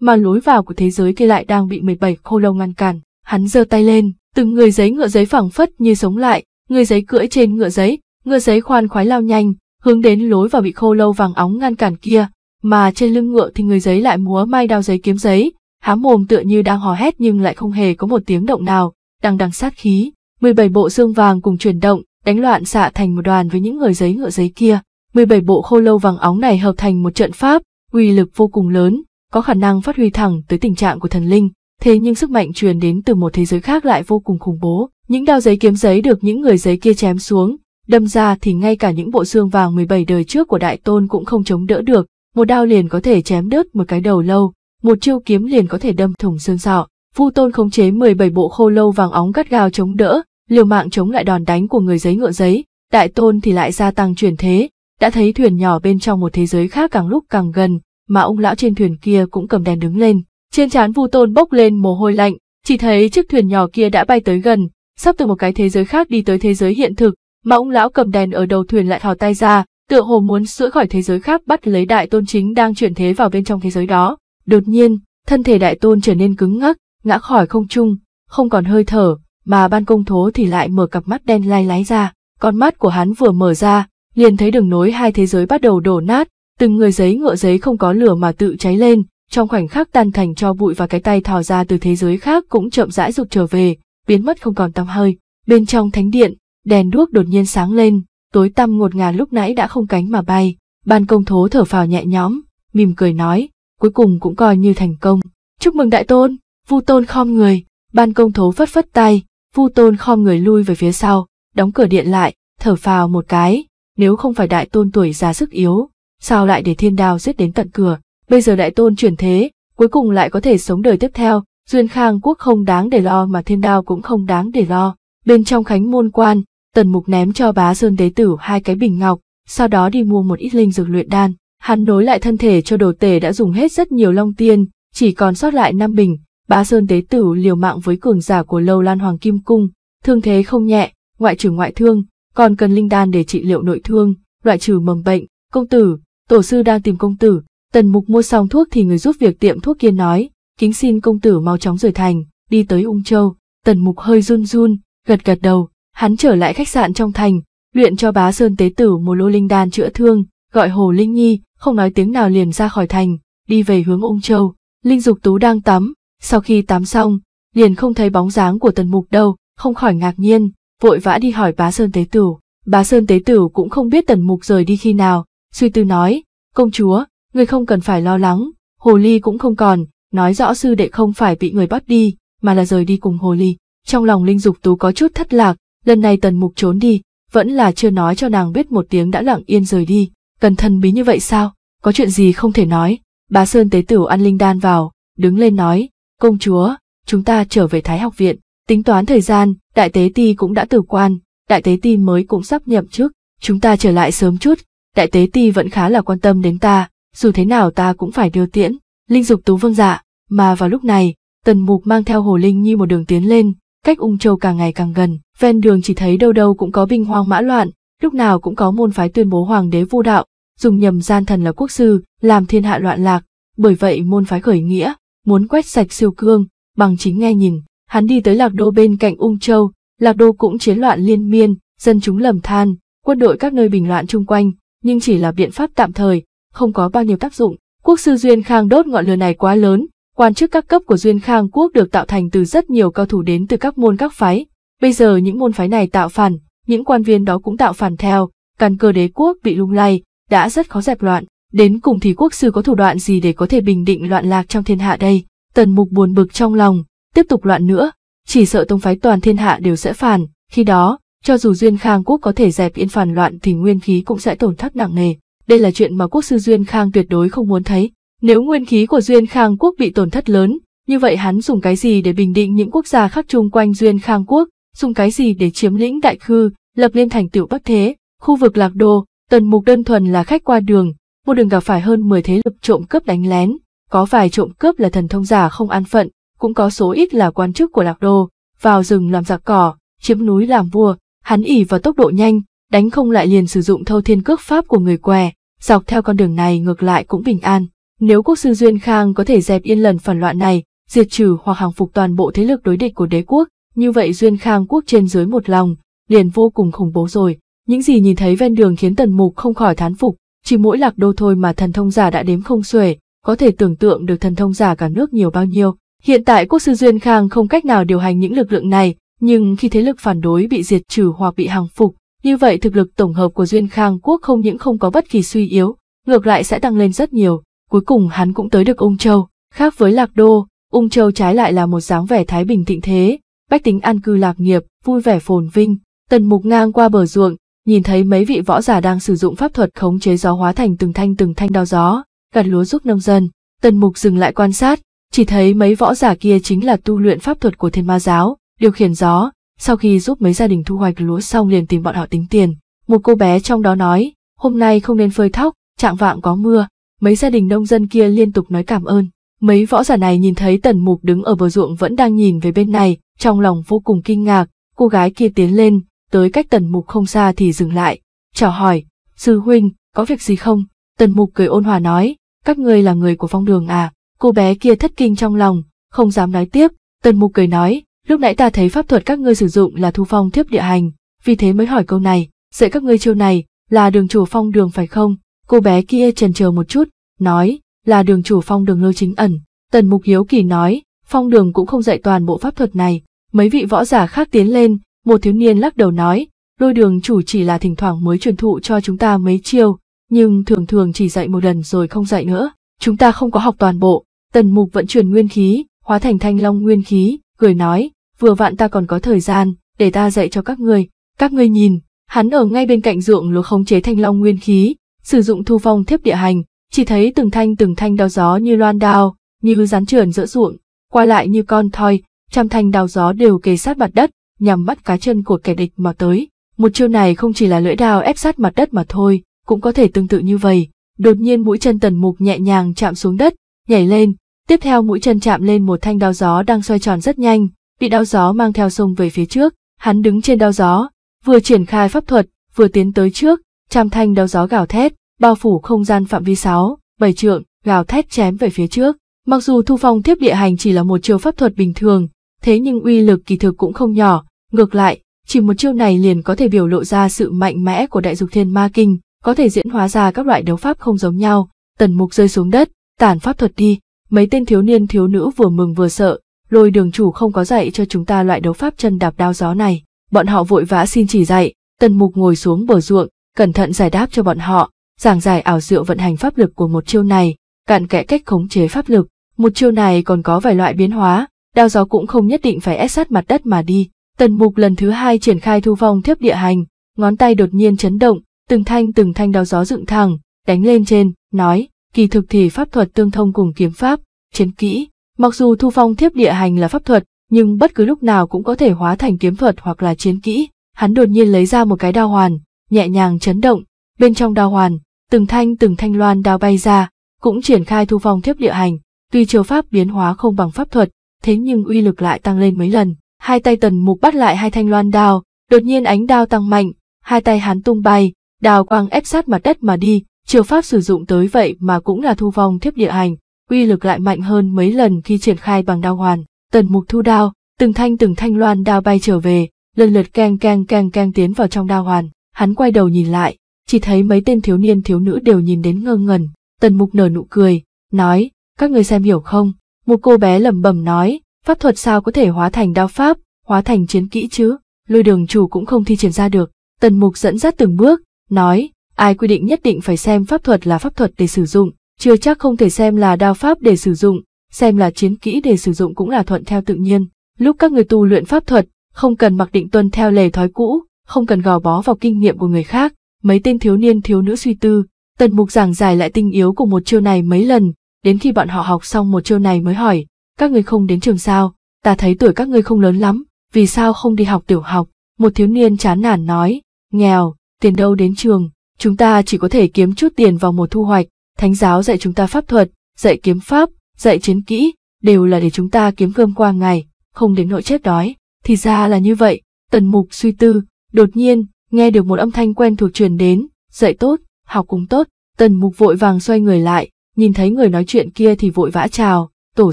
mà lối vào của thế giới kia lại đang bị 17 khô lâu ngăn cản. Hắn giơ tay lên, từng người giấy ngựa giấy phẳng phất như sống lại, người giấy cưỡi trên ngựa giấy, ngựa giấy khoan khoái lao nhanh, hướng đến lối vào bị khô lâu vàng óng ngăn cản kia, mà trên lưng ngựa thì người giấy lại múa mai đao giấy kiếm giấy, há mồm tựa như đang hò hét nhưng lại không hề có một tiếng động nào, đang đằng sát khí. mười bảy bộ xương vàng cùng chuyển động, đánh loạn xạ thành một đoàn với những người giấy ngựa giấy kia. mười bảy bộ khô lâu vàng óng này hợp thành một trận pháp, uy lực vô cùng lớn, có khả năng phát huy thẳng tới tình trạng của thần linh. Thế nhưng sức mạnh truyền đến từ một thế giới khác lại vô cùng khủng bố. Những đao giấy kiếm giấy được những người giấy kia chém xuống, đâm ra thì ngay cả những bộ xương vàng 17 đời trước của đại tôn cũng không chống đỡ được, một đao liền có thể chém đứt một cái đầu lâu, một chiêu kiếm liền có thể đâm thủng xương sọ. Vu Tôn khống chế 17 bộ khô lâu vàng óng gắt gao chống đỡ, liều mạng chống lại đòn đánh của người giấy ngựa giấy, Đại Tôn thì lại gia tăng chuyển thế, đã thấy thuyền nhỏ bên trong một thế giới khác càng lúc càng gần, mà ông lão trên thuyền kia cũng cầm đèn đứng lên. Trên trán Vu Tôn bốc lên mồ hôi lạnh, chỉ thấy chiếc thuyền nhỏ kia đã bay tới gần, sắp từ một cái thế giới khác đi tới thế giới hiện thực, mà ông lão cầm đèn ở đầu thuyền lại thò tay ra, tựa hồ muốn sưỡi khỏi thế giới khác bắt lấy đại tôn chính đang chuyển thế vào bên trong thế giới đó. Đột nhiên, thân thể đại tôn trở nên cứng ngắc, ngã khỏi không trung, không còn hơi thở, mà ban công thố thì lại mở cặp mắt đen lai lái ra. Con mắt của hắn vừa mở ra, liền thấy đường nối hai thế giới bắt đầu đổ nát, từng người giấy ngựa giấy không có lửa mà tự cháy lên, trong khoảnh khắc tan thành cho bụi và cái tay thò ra từ thế giới khác cũng chậm rãi rụt trở về, biến mất không còn tăm hơi. Bên trong thánh điện, đèn đuốc đột nhiên sáng lên, tối tăm ngột ngạt lúc nãy đã không cánh mà bay, ban công thố thở phào nhẹ nhõm, mỉm cười nói, cuối cùng cũng coi như thành công. Chúc mừng đại tôn, vu tôn khom người, ban công thố phất phất tay, vu tôn khom người lui về phía sau, đóng cửa điện lại, thở phào một cái, nếu không phải đại tôn tuổi già sức yếu, sao lại để thiên đao giết đến tận cửa, bây giờ đại tôn chuyển thế, cuối cùng lại có thể sống đời tiếp theo, duyên khang quốc không đáng để lo mà thiên đao cũng không đáng để lo. Bên trong khánh môn quan, Tần Mục ném cho Bá Sơn Tế Tử hai cái bình ngọc, sau đó đi mua một ít linh dược luyện đan. Hắn nối lại thân thể cho đồ tể đã dùng hết rất nhiều long tiên, chỉ còn sót lại năm bình. Bá Sơn Tế Tử liều mạng với cường giả của Lâu Lan Hoàng Kim Cung, thương thế không nhẹ, ngoại trừ ngoại thương, còn cần linh đan để trị liệu nội thương, loại trừ mầm bệnh. Công tử, tổ sư đang tìm công tử. Tần Mục mua xong thuốc thì người giúp việc tiệm thuốc kia nói, kính xin công tử mau chóng rời thành, đi tới Ung Châu. Tần Mục hơi run run, gật gật đầu, Hắn trở lại khách sạn trong thành, luyện cho bá Sơn Tế Tử một lô linh đan chữa thương, gọi Hồ Linh Nhi, không nói tiếng nào liền ra khỏi thành, đi về hướng Ung Châu. Linh Dục Tú đang tắm, sau khi tắm xong, liền không thấy bóng dáng của Tần Mục đâu, không khỏi ngạc nhiên, vội vã đi hỏi bá Sơn Tế Tử. Bá Sơn Tế Tử cũng không biết Tần Mục rời đi khi nào, suy tư nói, công chúa, người không cần phải lo lắng, Hồ Ly cũng không còn, nói rõ sư đệ không phải bị người bắt đi, mà là rời đi cùng Hồ Ly. Trong lòng Linh Dục Tú có chút thất lạc, lần này tần mục trốn đi, vẫn là chưa nói cho nàng biết một tiếng đã lặng yên rời đi, cần thần bí như vậy sao, có chuyện gì không thể nói, bà Sơn tế tửu ăn linh đan vào, đứng lên nói, công chúa, chúng ta trở về Thái học viện, tính toán thời gian, đại tế ti cũng đã tử quan, đại tế ti mới cũng sắp nhậm chức, chúng ta trở lại sớm chút, đại tế ti vẫn khá là quan tâm đến ta, dù thế nào ta cũng phải đưa tiễn, linh dục tú vương dạ, mà vào lúc này, tần mục mang theo hồ linh như một đường tiến lên, Cách Ung Châu càng ngày càng gần, ven đường chỉ thấy đâu đâu cũng có binh hoang mã loạn, lúc nào cũng có môn phái tuyên bố hoàng đế vô đạo, dùng nhầm gian thần là quốc sư, làm thiên hạ loạn lạc, bởi vậy môn phái khởi nghĩa, muốn quét sạch siêu cương, bằng chính nghe nhìn, hắn đi tới Lạc Đô bên cạnh Ung Châu, Lạc Đô cũng chiến loạn liên miên, dân chúng lầm than, quân đội các nơi bình loạn chung quanh, nhưng chỉ là biện pháp tạm thời, không có bao nhiêu tác dụng. Quốc sư Duyên Khang đốt ngọn lửa này quá lớn, Quan chức các cấp của Duyên Khang Quốc được tạo thành từ rất nhiều cao thủ đến từ các môn các phái. Bây giờ những môn phái này tạo phản, những quan viên đó cũng tạo phản theo, căn cơ đế quốc bị lung lay, đã rất khó dẹp loạn. Đến cùng thì quốc sư có thủ đoạn gì để có thể bình định loạn lạc trong thiên hạ đây? Tần mục buồn bực trong lòng, tiếp tục loạn nữa, chỉ sợ tông phái toàn thiên hạ đều sẽ phản, khi đó, cho dù Duyên Khang Quốc có thể dẹp yên phản loạn thì nguyên khí cũng sẽ tổn thất nặng nề. Đây là chuyện mà quốc sư Duyên Khang tuyệt đối không muốn thấy. Nếu nguyên khí của Duyên Khang quốc bị tổn thất lớn, như vậy hắn dùng cái gì để bình định những quốc gia khác chung quanh Duyên Khang quốc, dùng cái gì để chiếm lĩnh đại khư, lập lên thành tiểu bắc thế, khu vực lạc đô, tần mục đơn thuần là khách qua đường, một đường gặp phải hơn 10 thế lực trộm cướp đánh lén, có vài trộm cướp là thần thông giả không an phận, cũng có số ít là quan chức của lạc đô, vào rừng làm giặc cỏ, chiếm núi làm vua, hắn ỉ vào tốc độ nhanh, đánh không lại liền sử dụng thâu thiên cước pháp của người què, dọc theo con đường này ngược lại cũng bình an. Nếu quốc sư Duyên Khang có thể dẹp yên lần phản loạn này, diệt trừ hoặc hàng phục toàn bộ thế lực đối địch của đế quốc, như vậy Duyên Khang quốc trên dưới một lòng, liền vô cùng khủng bố rồi. Những gì nhìn thấy ven đường khiến Tần Mục không khỏi thán phục, chỉ mỗi lạc đô thôi mà thần thông giả đã đếm không xuể, có thể tưởng tượng được thần thông giả cả nước nhiều bao nhiêu. Hiện tại quốc sư Duyên Khang không cách nào điều hành những lực lượng này, nhưng khi thế lực phản đối bị diệt trừ hoặc bị hàng phục, như vậy thực lực tổng hợp của Duyên Khang quốc không những không có bất kỳ suy yếu, ngược lại sẽ tăng lên rất nhiều cuối cùng hắn cũng tới được Ung Châu, khác với Lạc Đô, Ung Châu trái lại là một dáng vẻ thái bình thịnh thế, bách tính an cư lạc nghiệp, vui vẻ phồn vinh, tần mục ngang qua bờ ruộng, nhìn thấy mấy vị võ giả đang sử dụng pháp thuật khống chế gió hóa thành từng thanh từng thanh đao gió, gặt lúa giúp nông dân, tần mục dừng lại quan sát, chỉ thấy mấy võ giả kia chính là tu luyện pháp thuật của thiên ma giáo, điều khiển gió, sau khi giúp mấy gia đình thu hoạch lúa xong liền tìm bọn họ tính tiền. Một cô bé trong đó nói, hôm nay không nên phơi thóc, trạng vạng có mưa, mấy gia đình nông dân kia liên tục nói cảm ơn. Mấy võ giả này nhìn thấy tần mục đứng ở bờ ruộng vẫn đang nhìn về bên này, trong lòng vô cùng kinh ngạc, cô gái kia tiến lên, tới cách tần mục không xa thì dừng lại, chào hỏi, sư huynh, có việc gì không? Tần mục cười ôn hòa nói, các ngươi là người của phong đường à? Cô bé kia thất kinh trong lòng, không dám nói tiếp, tần mục cười nói, lúc nãy ta thấy pháp thuật các ngươi sử dụng là thu phong thiếp địa hành, vì thế mới hỏi câu này, dạy các ngươi chiêu này, là đường chủ phong đường phải không? Cô bé kia trần chờ một chút, nói, là đường chủ phong đường lôi chính ẩn. Tần Mục Hiếu Kỳ nói, phong đường cũng không dạy toàn bộ pháp thuật này. Mấy vị võ giả khác tiến lên, một thiếu niên lắc đầu nói, lôi đường chủ chỉ là thỉnh thoảng mới truyền thụ cho chúng ta mấy chiêu, nhưng thường thường chỉ dạy một lần rồi không dạy nữa. Chúng ta không có học toàn bộ, tần mục vẫn truyền nguyên khí, hóa thành thanh long nguyên khí, cười nói, vừa vặn ta còn có thời gian, để ta dạy cho các ngươi. Các ngươi nhìn, hắn ở ngay bên cạnh ruộng lúa khống chế thanh long nguyên khí, sử dụng thu phong thiếp địa hành, chỉ thấy từng thanh từng thanh đao gió như loan đao, như rắn trườn giữa ruộng, qua lại như con thoi, trăm thanh đao gió đều kề sát mặt đất, nhằm bắt cá chân của kẻ địch mà tới. Một chiêu này không chỉ là lưỡi đao ép sát mặt đất mà thôi, cũng có thể tương tự như vậy. Đột nhiên mũi chân tần mục nhẹ nhàng chạm xuống đất, nhảy lên, tiếp theo mũi chân chạm lên một thanh đao gió đang xoay tròn rất nhanh, bị đao gió mang theo sông về phía trước, hắn đứng trên đao gió, vừa triển khai pháp thuật, vừa tiến tới trước, trăm thanh đao gió gào thét, bao phủ không gian phạm vi 6, 7 trượng, gào thét chém về phía trước. Mặc dù thu phong tiếp địa hành chỉ là một chiêu pháp thuật bình thường, thế nhưng uy lực kỳ thực cũng không nhỏ, ngược lại, chỉ một chiêu này liền có thể biểu lộ ra sự mạnh mẽ của đại dục thiên ma kinh, có thể diễn hóa ra các loại đấu pháp không giống nhau, tần mục rơi xuống đất, tản pháp thuật đi, mấy tên thiếu niên thiếu nữ vừa mừng vừa sợ, lôi đường chủ không có dạy cho chúng ta loại đấu pháp chân đạp đao gió này, bọn họ vội vã xin chỉ dạy, tần mục ngồi xuống bờ ruộng, cẩn thận giải đáp cho bọn họ, giảng giải ảo diệu vận hành pháp lực của một chiêu này, cạn kẽ cách khống chế pháp lực. Một chiêu này còn có vài loại biến hóa, đao gió cũng không nhất định phải ép sát mặt đất mà đi. Tần mục lần thứ hai triển khai thu vong thiếp địa hành, ngón tay đột nhiên chấn động, từng thanh từng thanh đao gió dựng thẳng, đánh lên trên, nói, kỳ thực thì pháp thuật tương thông cùng kiếm pháp, chiến kỹ. Mặc dù thu phong thiếp địa hành là pháp thuật, nhưng bất cứ lúc nào cũng có thể hóa thành kiếm thuật hoặc là chiến kỹ. Hắn đột nhiên lấy ra một cái đao hoàn, nhẹ nhàng chấn động, bên trong đao hoàn, từng thanh từng thanh loan đao bay ra, cũng triển khai thu phong thiếp địa hành, tuy chiều pháp biến hóa không bằng pháp thuật, thế nhưng uy lực lại tăng lên mấy lần. Hai tay tần mục bắt lại hai thanh loan đao, đột nhiên ánh đao tăng mạnh, hai tay hắn tung bay, đào quang ép sát mặt đất mà đi, chiều pháp sử dụng tới vậy mà cũng là thu vong thiếp địa hành, uy lực lại mạnh hơn mấy lần khi triển khai bằng đao hoàn. Tần mục thu đao, từng thanh từng thanh loan đao bay trở về, lần lượt keng keng keng keng tiến vào trong đao hoàn hắn quay đầu nhìn lại, chỉ thấy mấy tên thiếu niên thiếu nữ đều nhìn đến ngơ ngẩn, tần mục nở nụ cười, nói, các người xem hiểu không, một cô bé lẩm bẩm nói, pháp thuật sao có thể hóa thành đao pháp, hóa thành chiến kỹ chứ, lôi đường chủ cũng không thi triển ra được, tần mục dẫn dắt từng bước, nói, ai quy định nhất định phải xem pháp thuật là pháp thuật để sử dụng, chưa chắc không thể xem là đao pháp để sử dụng, xem là chiến kỹ để sử dụng cũng là thuận theo tự nhiên. Lúc các người tu luyện pháp thuật, không cần mặc định tuân theo lề thói cũ, không cần gò bó vào kinh nghiệm của người khác. Mấy tên thiếu niên thiếu nữ suy tư, tần mục giảng giải lại tinh yếu của một chiêu này mấy lần, đến khi bọn họ học xong một chiêu này mới hỏi, các người không đến trường sao, ta thấy tuổi các người không lớn lắm, vì sao không đi học tiểu học? Một thiếu niên chán nản nói, nghèo, tiền đâu đến trường, chúng ta chỉ có thể kiếm chút tiền vào mùa thu hoạch, thánh giáo dạy chúng ta pháp thuật, dạy kiếm pháp, dạy chiến kỹ, đều là để chúng ta kiếm cơm qua ngày, không đến nỗi chết đói. Thì ra là như vậy, tần mục suy tư, Đột nhiên, nghe được một âm thanh quen thuộc truyền đến, dạy tốt, học cùng tốt, tần mục vội vàng xoay người lại, nhìn thấy người nói chuyện kia thì vội vã chào, tổ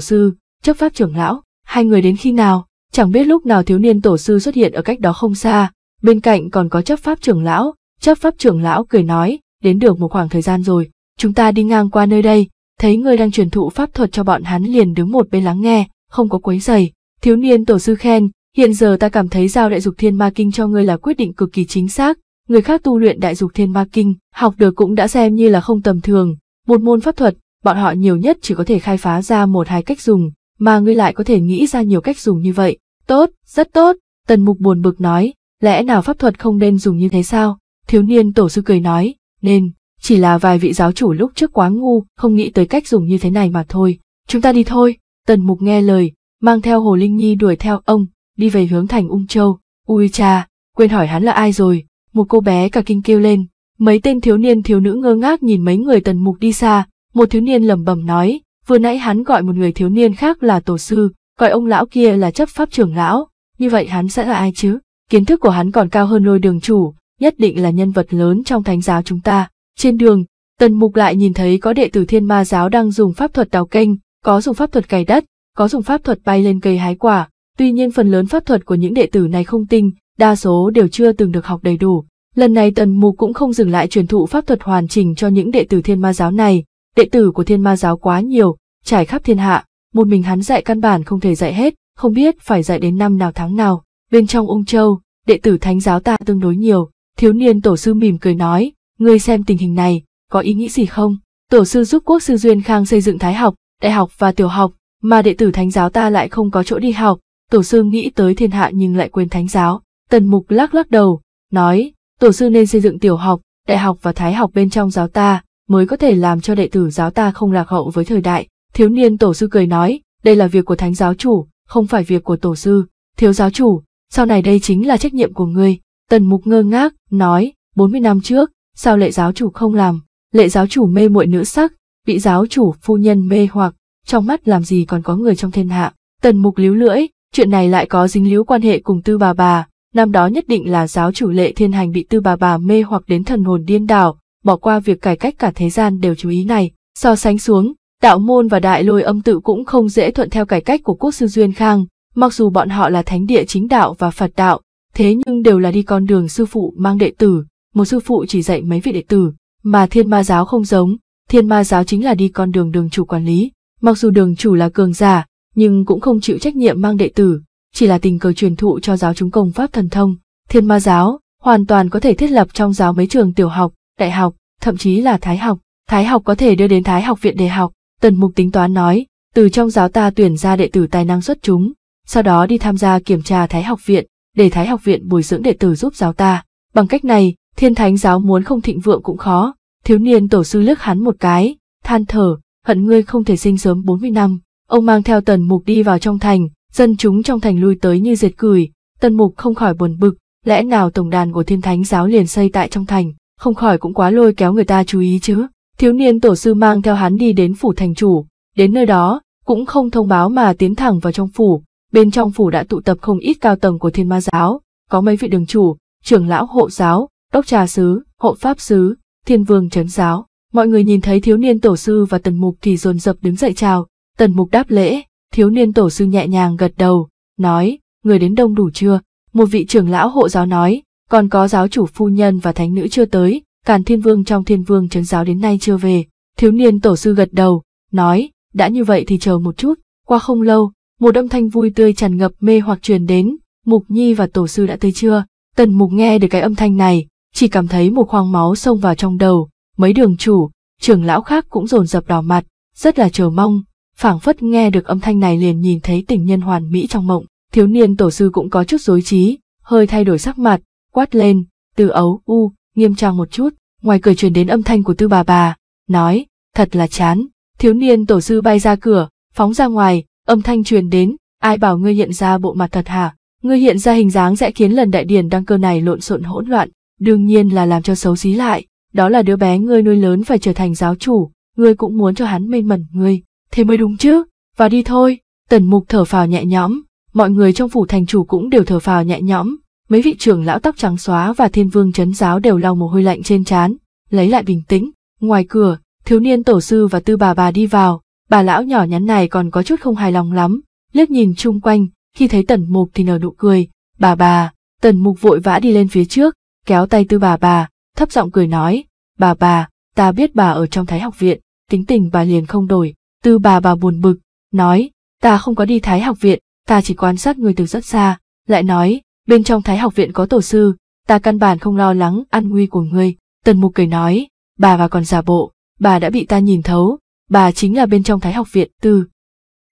sư, chấp pháp trưởng lão, hai người đến khi nào, chẳng biết lúc nào thiếu niên tổ sư xuất hiện ở cách đó không xa, bên cạnh còn có chấp pháp trưởng lão, chấp pháp trưởng lão cười nói, đến được một khoảng thời gian rồi, chúng ta đi ngang qua nơi đây, thấy người đang truyền thụ pháp thuật cho bọn hắn liền đứng một bên lắng nghe, không có quấy giày, thiếu niên tổ sư khen, Hiện giờ ta cảm thấy giao đại dục thiên ma kinh cho ngươi là quyết định cực kỳ chính xác, người khác tu luyện đại dục thiên ma kinh, học được cũng đã xem như là không tầm thường, một môn pháp thuật, bọn họ nhiều nhất chỉ có thể khai phá ra một hai cách dùng, mà ngươi lại có thể nghĩ ra nhiều cách dùng như vậy. Tốt, rất tốt, tần mục buồn bực nói, lẽ nào pháp thuật không nên dùng như thế sao? Thiếu niên tổ sư cười nói, nên, chỉ là vài vị giáo chủ lúc trước quá ngu, không nghĩ tới cách dùng như thế này mà thôi. Chúng ta đi thôi, tần mục nghe lời, mang theo hồ linh nhi đuổi theo ông, đi về hướng thành Ung Châu. Ui cha, quên hỏi hắn là ai rồi, một cô bé cả kinh kêu lên. Mấy tên thiếu niên thiếu nữ ngơ ngác nhìn mấy người tần mục đi xa, một thiếu niên lẩm bẩm nói, vừa nãy hắn gọi một người thiếu niên khác là tổ sư, gọi ông lão kia là chấp pháp trưởng lão, như vậy hắn sẽ là ai chứ? Kiến thức của hắn còn cao hơn lôi đường chủ, nhất định là nhân vật lớn trong thánh giáo chúng ta. Trên đường, tần mục lại nhìn thấy có đệ tử thiên ma giáo đang dùng pháp thuật đào kênh, có dùng pháp thuật cày đất, có dùng pháp thuật bay lên cây hái quả, Tuy nhiên phần lớn pháp thuật của những đệ tử này không tinh, đa số đều chưa từng được học đầy đủ. Lần này Tần Mục cũng không dừng lại truyền thụ pháp thuật hoàn chỉnh cho những đệ tử thiên ma giáo này. Đệ tử của thiên ma giáo quá nhiều, trải khắp thiên hạ, một mình hắn dạy căn bản không thể dạy hết, không biết phải dạy đến năm nào tháng nào. Bên trong ung châu, đệ tử thánh giáo ta tương đối nhiều, thiếu niên tổ sư mỉm cười nói, ngươi xem tình hình này, có ý nghĩ gì không? Tổ sư giúp quốc sư Duyên Khang xây dựng thái học, đại học và tiểu học, mà đệ tử thánh giáo ta lại không có chỗ đi học, tổ sư nghĩ tới thiên hạ nhưng lại quên thánh giáo. Tần mục lắc lắc đầu, nói, tổ sư nên xây dựng tiểu học, đại học và thái học bên trong giáo ta, mới có thể làm cho đệ tử giáo ta không lạc hậu với thời đại. Thiếu niên tổ sư cười nói, đây là việc của thánh giáo chủ, không phải việc của tổ sư, thiếu giáo chủ, sau này đây chính là trách nhiệm của ngươi. Tần mục ngơ ngác, nói, Bốn mươi năm trước, sao lệ giáo chủ không làm, lệ giáo chủ mê muội nữ sắc, bị giáo chủ phu nhân mê hoặc, trong mắt làm gì còn có người trong thiên hạ. Tần mục líu lưỡi, Chuyện này lại có dính líu quan hệ cùng tư bà bà, năm đó nhất định là giáo chủ lệ thiên hành bị tư bà bà mê hoặc đến thần hồn điên đảo, bỏ qua việc cải cách cả thế gian đều chú ý này. So sánh xuống, đạo môn và đại lôi âm tự cũng không dễ thuận theo cải cách của quốc sư Duyên Khang, mặc dù bọn họ là thánh địa chính đạo và Phật đạo, thế nhưng đều là đi con đường sư phụ mang đệ tử, một sư phụ chỉ dạy mấy vị đệ tử, mà thiên ma giáo không giống, thiên ma giáo chính là đi con đường đường chủ quản lý, mặc dù đường chủ là cường giả, nhưng cũng không chịu trách nhiệm mang đệ tử, chỉ là tình cờ truyền thụ cho giáo chúng công pháp thần thông. Thiên ma giáo, hoàn toàn có thể thiết lập trong giáo mấy trường tiểu học, đại học, thậm chí là thái học. Thái học có thể đưa đến thái học viện để học, tần mục tính toán nói, từ trong giáo ta tuyển ra đệ tử tài năng xuất chúng, sau đó đi tham gia kiểm tra thái học viện, để thái học viện bồi dưỡng đệ tử giúp giáo ta. Bằng cách này, thiên thánh giáo muốn không thịnh vượng cũng khó, thiếu niên tổ sư lướt hắn một cái, than thở, hận ngươi không thể sinh sớm 40 năm, Ông mang theo tần mục đi vào trong thành, dân chúng trong thành lui tới như diệt cười, tần mục không khỏi buồn bực, lẽ nào tổng đàn của thiên thánh giáo liền xây tại trong thành, không khỏi cũng quá lôi kéo người ta chú ý chứ. Thiếu niên tổ sư mang theo hắn đi đến phủ thành chủ, đến nơi đó, cũng không thông báo mà tiến thẳng vào trong phủ, bên trong phủ đã tụ tập không ít cao tầng của thiên ma giáo, có mấy vị đường chủ, trưởng lão hộ giáo, đốc trà sứ, hộ pháp sứ, thiên vương trấn giáo. Mọi người nhìn thấy thiếu niên tổ sư và tần mục thì dồn dập đứng dậy chào, Tần mục đáp lễ, thiếu niên tổ sư nhẹ nhàng gật đầu, nói, người đến đông đủ chưa? Một vị trưởng lão hộ giáo nói, còn có giáo chủ phu nhân và thánh nữ chưa tới, càn thiên vương trong thiên vương chấn giáo đến nay chưa về. Thiếu niên tổ sư gật đầu, nói, đã như vậy thì chờ một chút, qua không lâu, một âm thanh vui tươi tràn ngập mê hoặc truyền đến, mục nhi và tổ sư đã tới chưa? Tần mục nghe được cái âm thanh này, chỉ cảm thấy một khoang máu xông vào trong đầu, mấy đường chủ, trưởng lão khác cũng rồn rập đỏ mặt, rất là chờ mong, phảng phất nghe được âm thanh này liền nhìn thấy tình nhân hoàn mỹ trong mộng, thiếu niên tổ sư cũng có chút rối trí, hơi thay đổi sắc mặt, quát lên, từ ấu, u, nghiêm trang một chút, ngoài cửa truyền đến âm thanh của tư bà bà, nói, thật là chán, thiếu niên tổ sư bay ra cửa, phóng ra ngoài, âm thanh truyền đến, ai bảo ngươi hiện ra bộ mặt thật hả, ngươi hiện ra hình dáng sẽ khiến lần đại điển đăng cơ này lộn xộn hỗn loạn, đương nhiên là làm cho xấu xí lại, đó là đứa bé ngươi nuôi lớn phải trở thành giáo chủ, ngươi cũng muốn cho hắn mê mẩn ngươi thế mới đúng chứ, vào đi thôi, tần mục thở phào nhẹ nhõm, mọi người trong phủ thành chủ cũng đều thở phào nhẹ nhõm, mấy vị trưởng lão tóc trắng xóa và thiên vương chấn giáo đều lau mồ hôi lạnh trên trán, lấy lại bình tĩnh, ngoài cửa, thiếu niên tổ sư và tư bà bà đi vào, bà lão nhỏ nhắn này còn có chút không hài lòng lắm, liếc nhìn chung quanh, khi thấy tần mục thì nở nụ cười, bà bà, tần mục vội vã đi lên phía trước, kéo tay tư bà bà, thấp giọng cười nói, bà bà, ta biết bà ở trong thái học viện, tính tình bà liền không đổi, Tư bà bà buồn bực, nói, ta không có đi Thái học viện, ta chỉ quan sát người từ rất xa, lại nói, bên trong Thái học viện có tổ sư, ta căn bản không lo lắng an nguy của ngươi. Tần Mục cười nói, bà và còn giả bộ, bà đã bị ta nhìn thấu, bà chính là bên trong Thái học viện tư.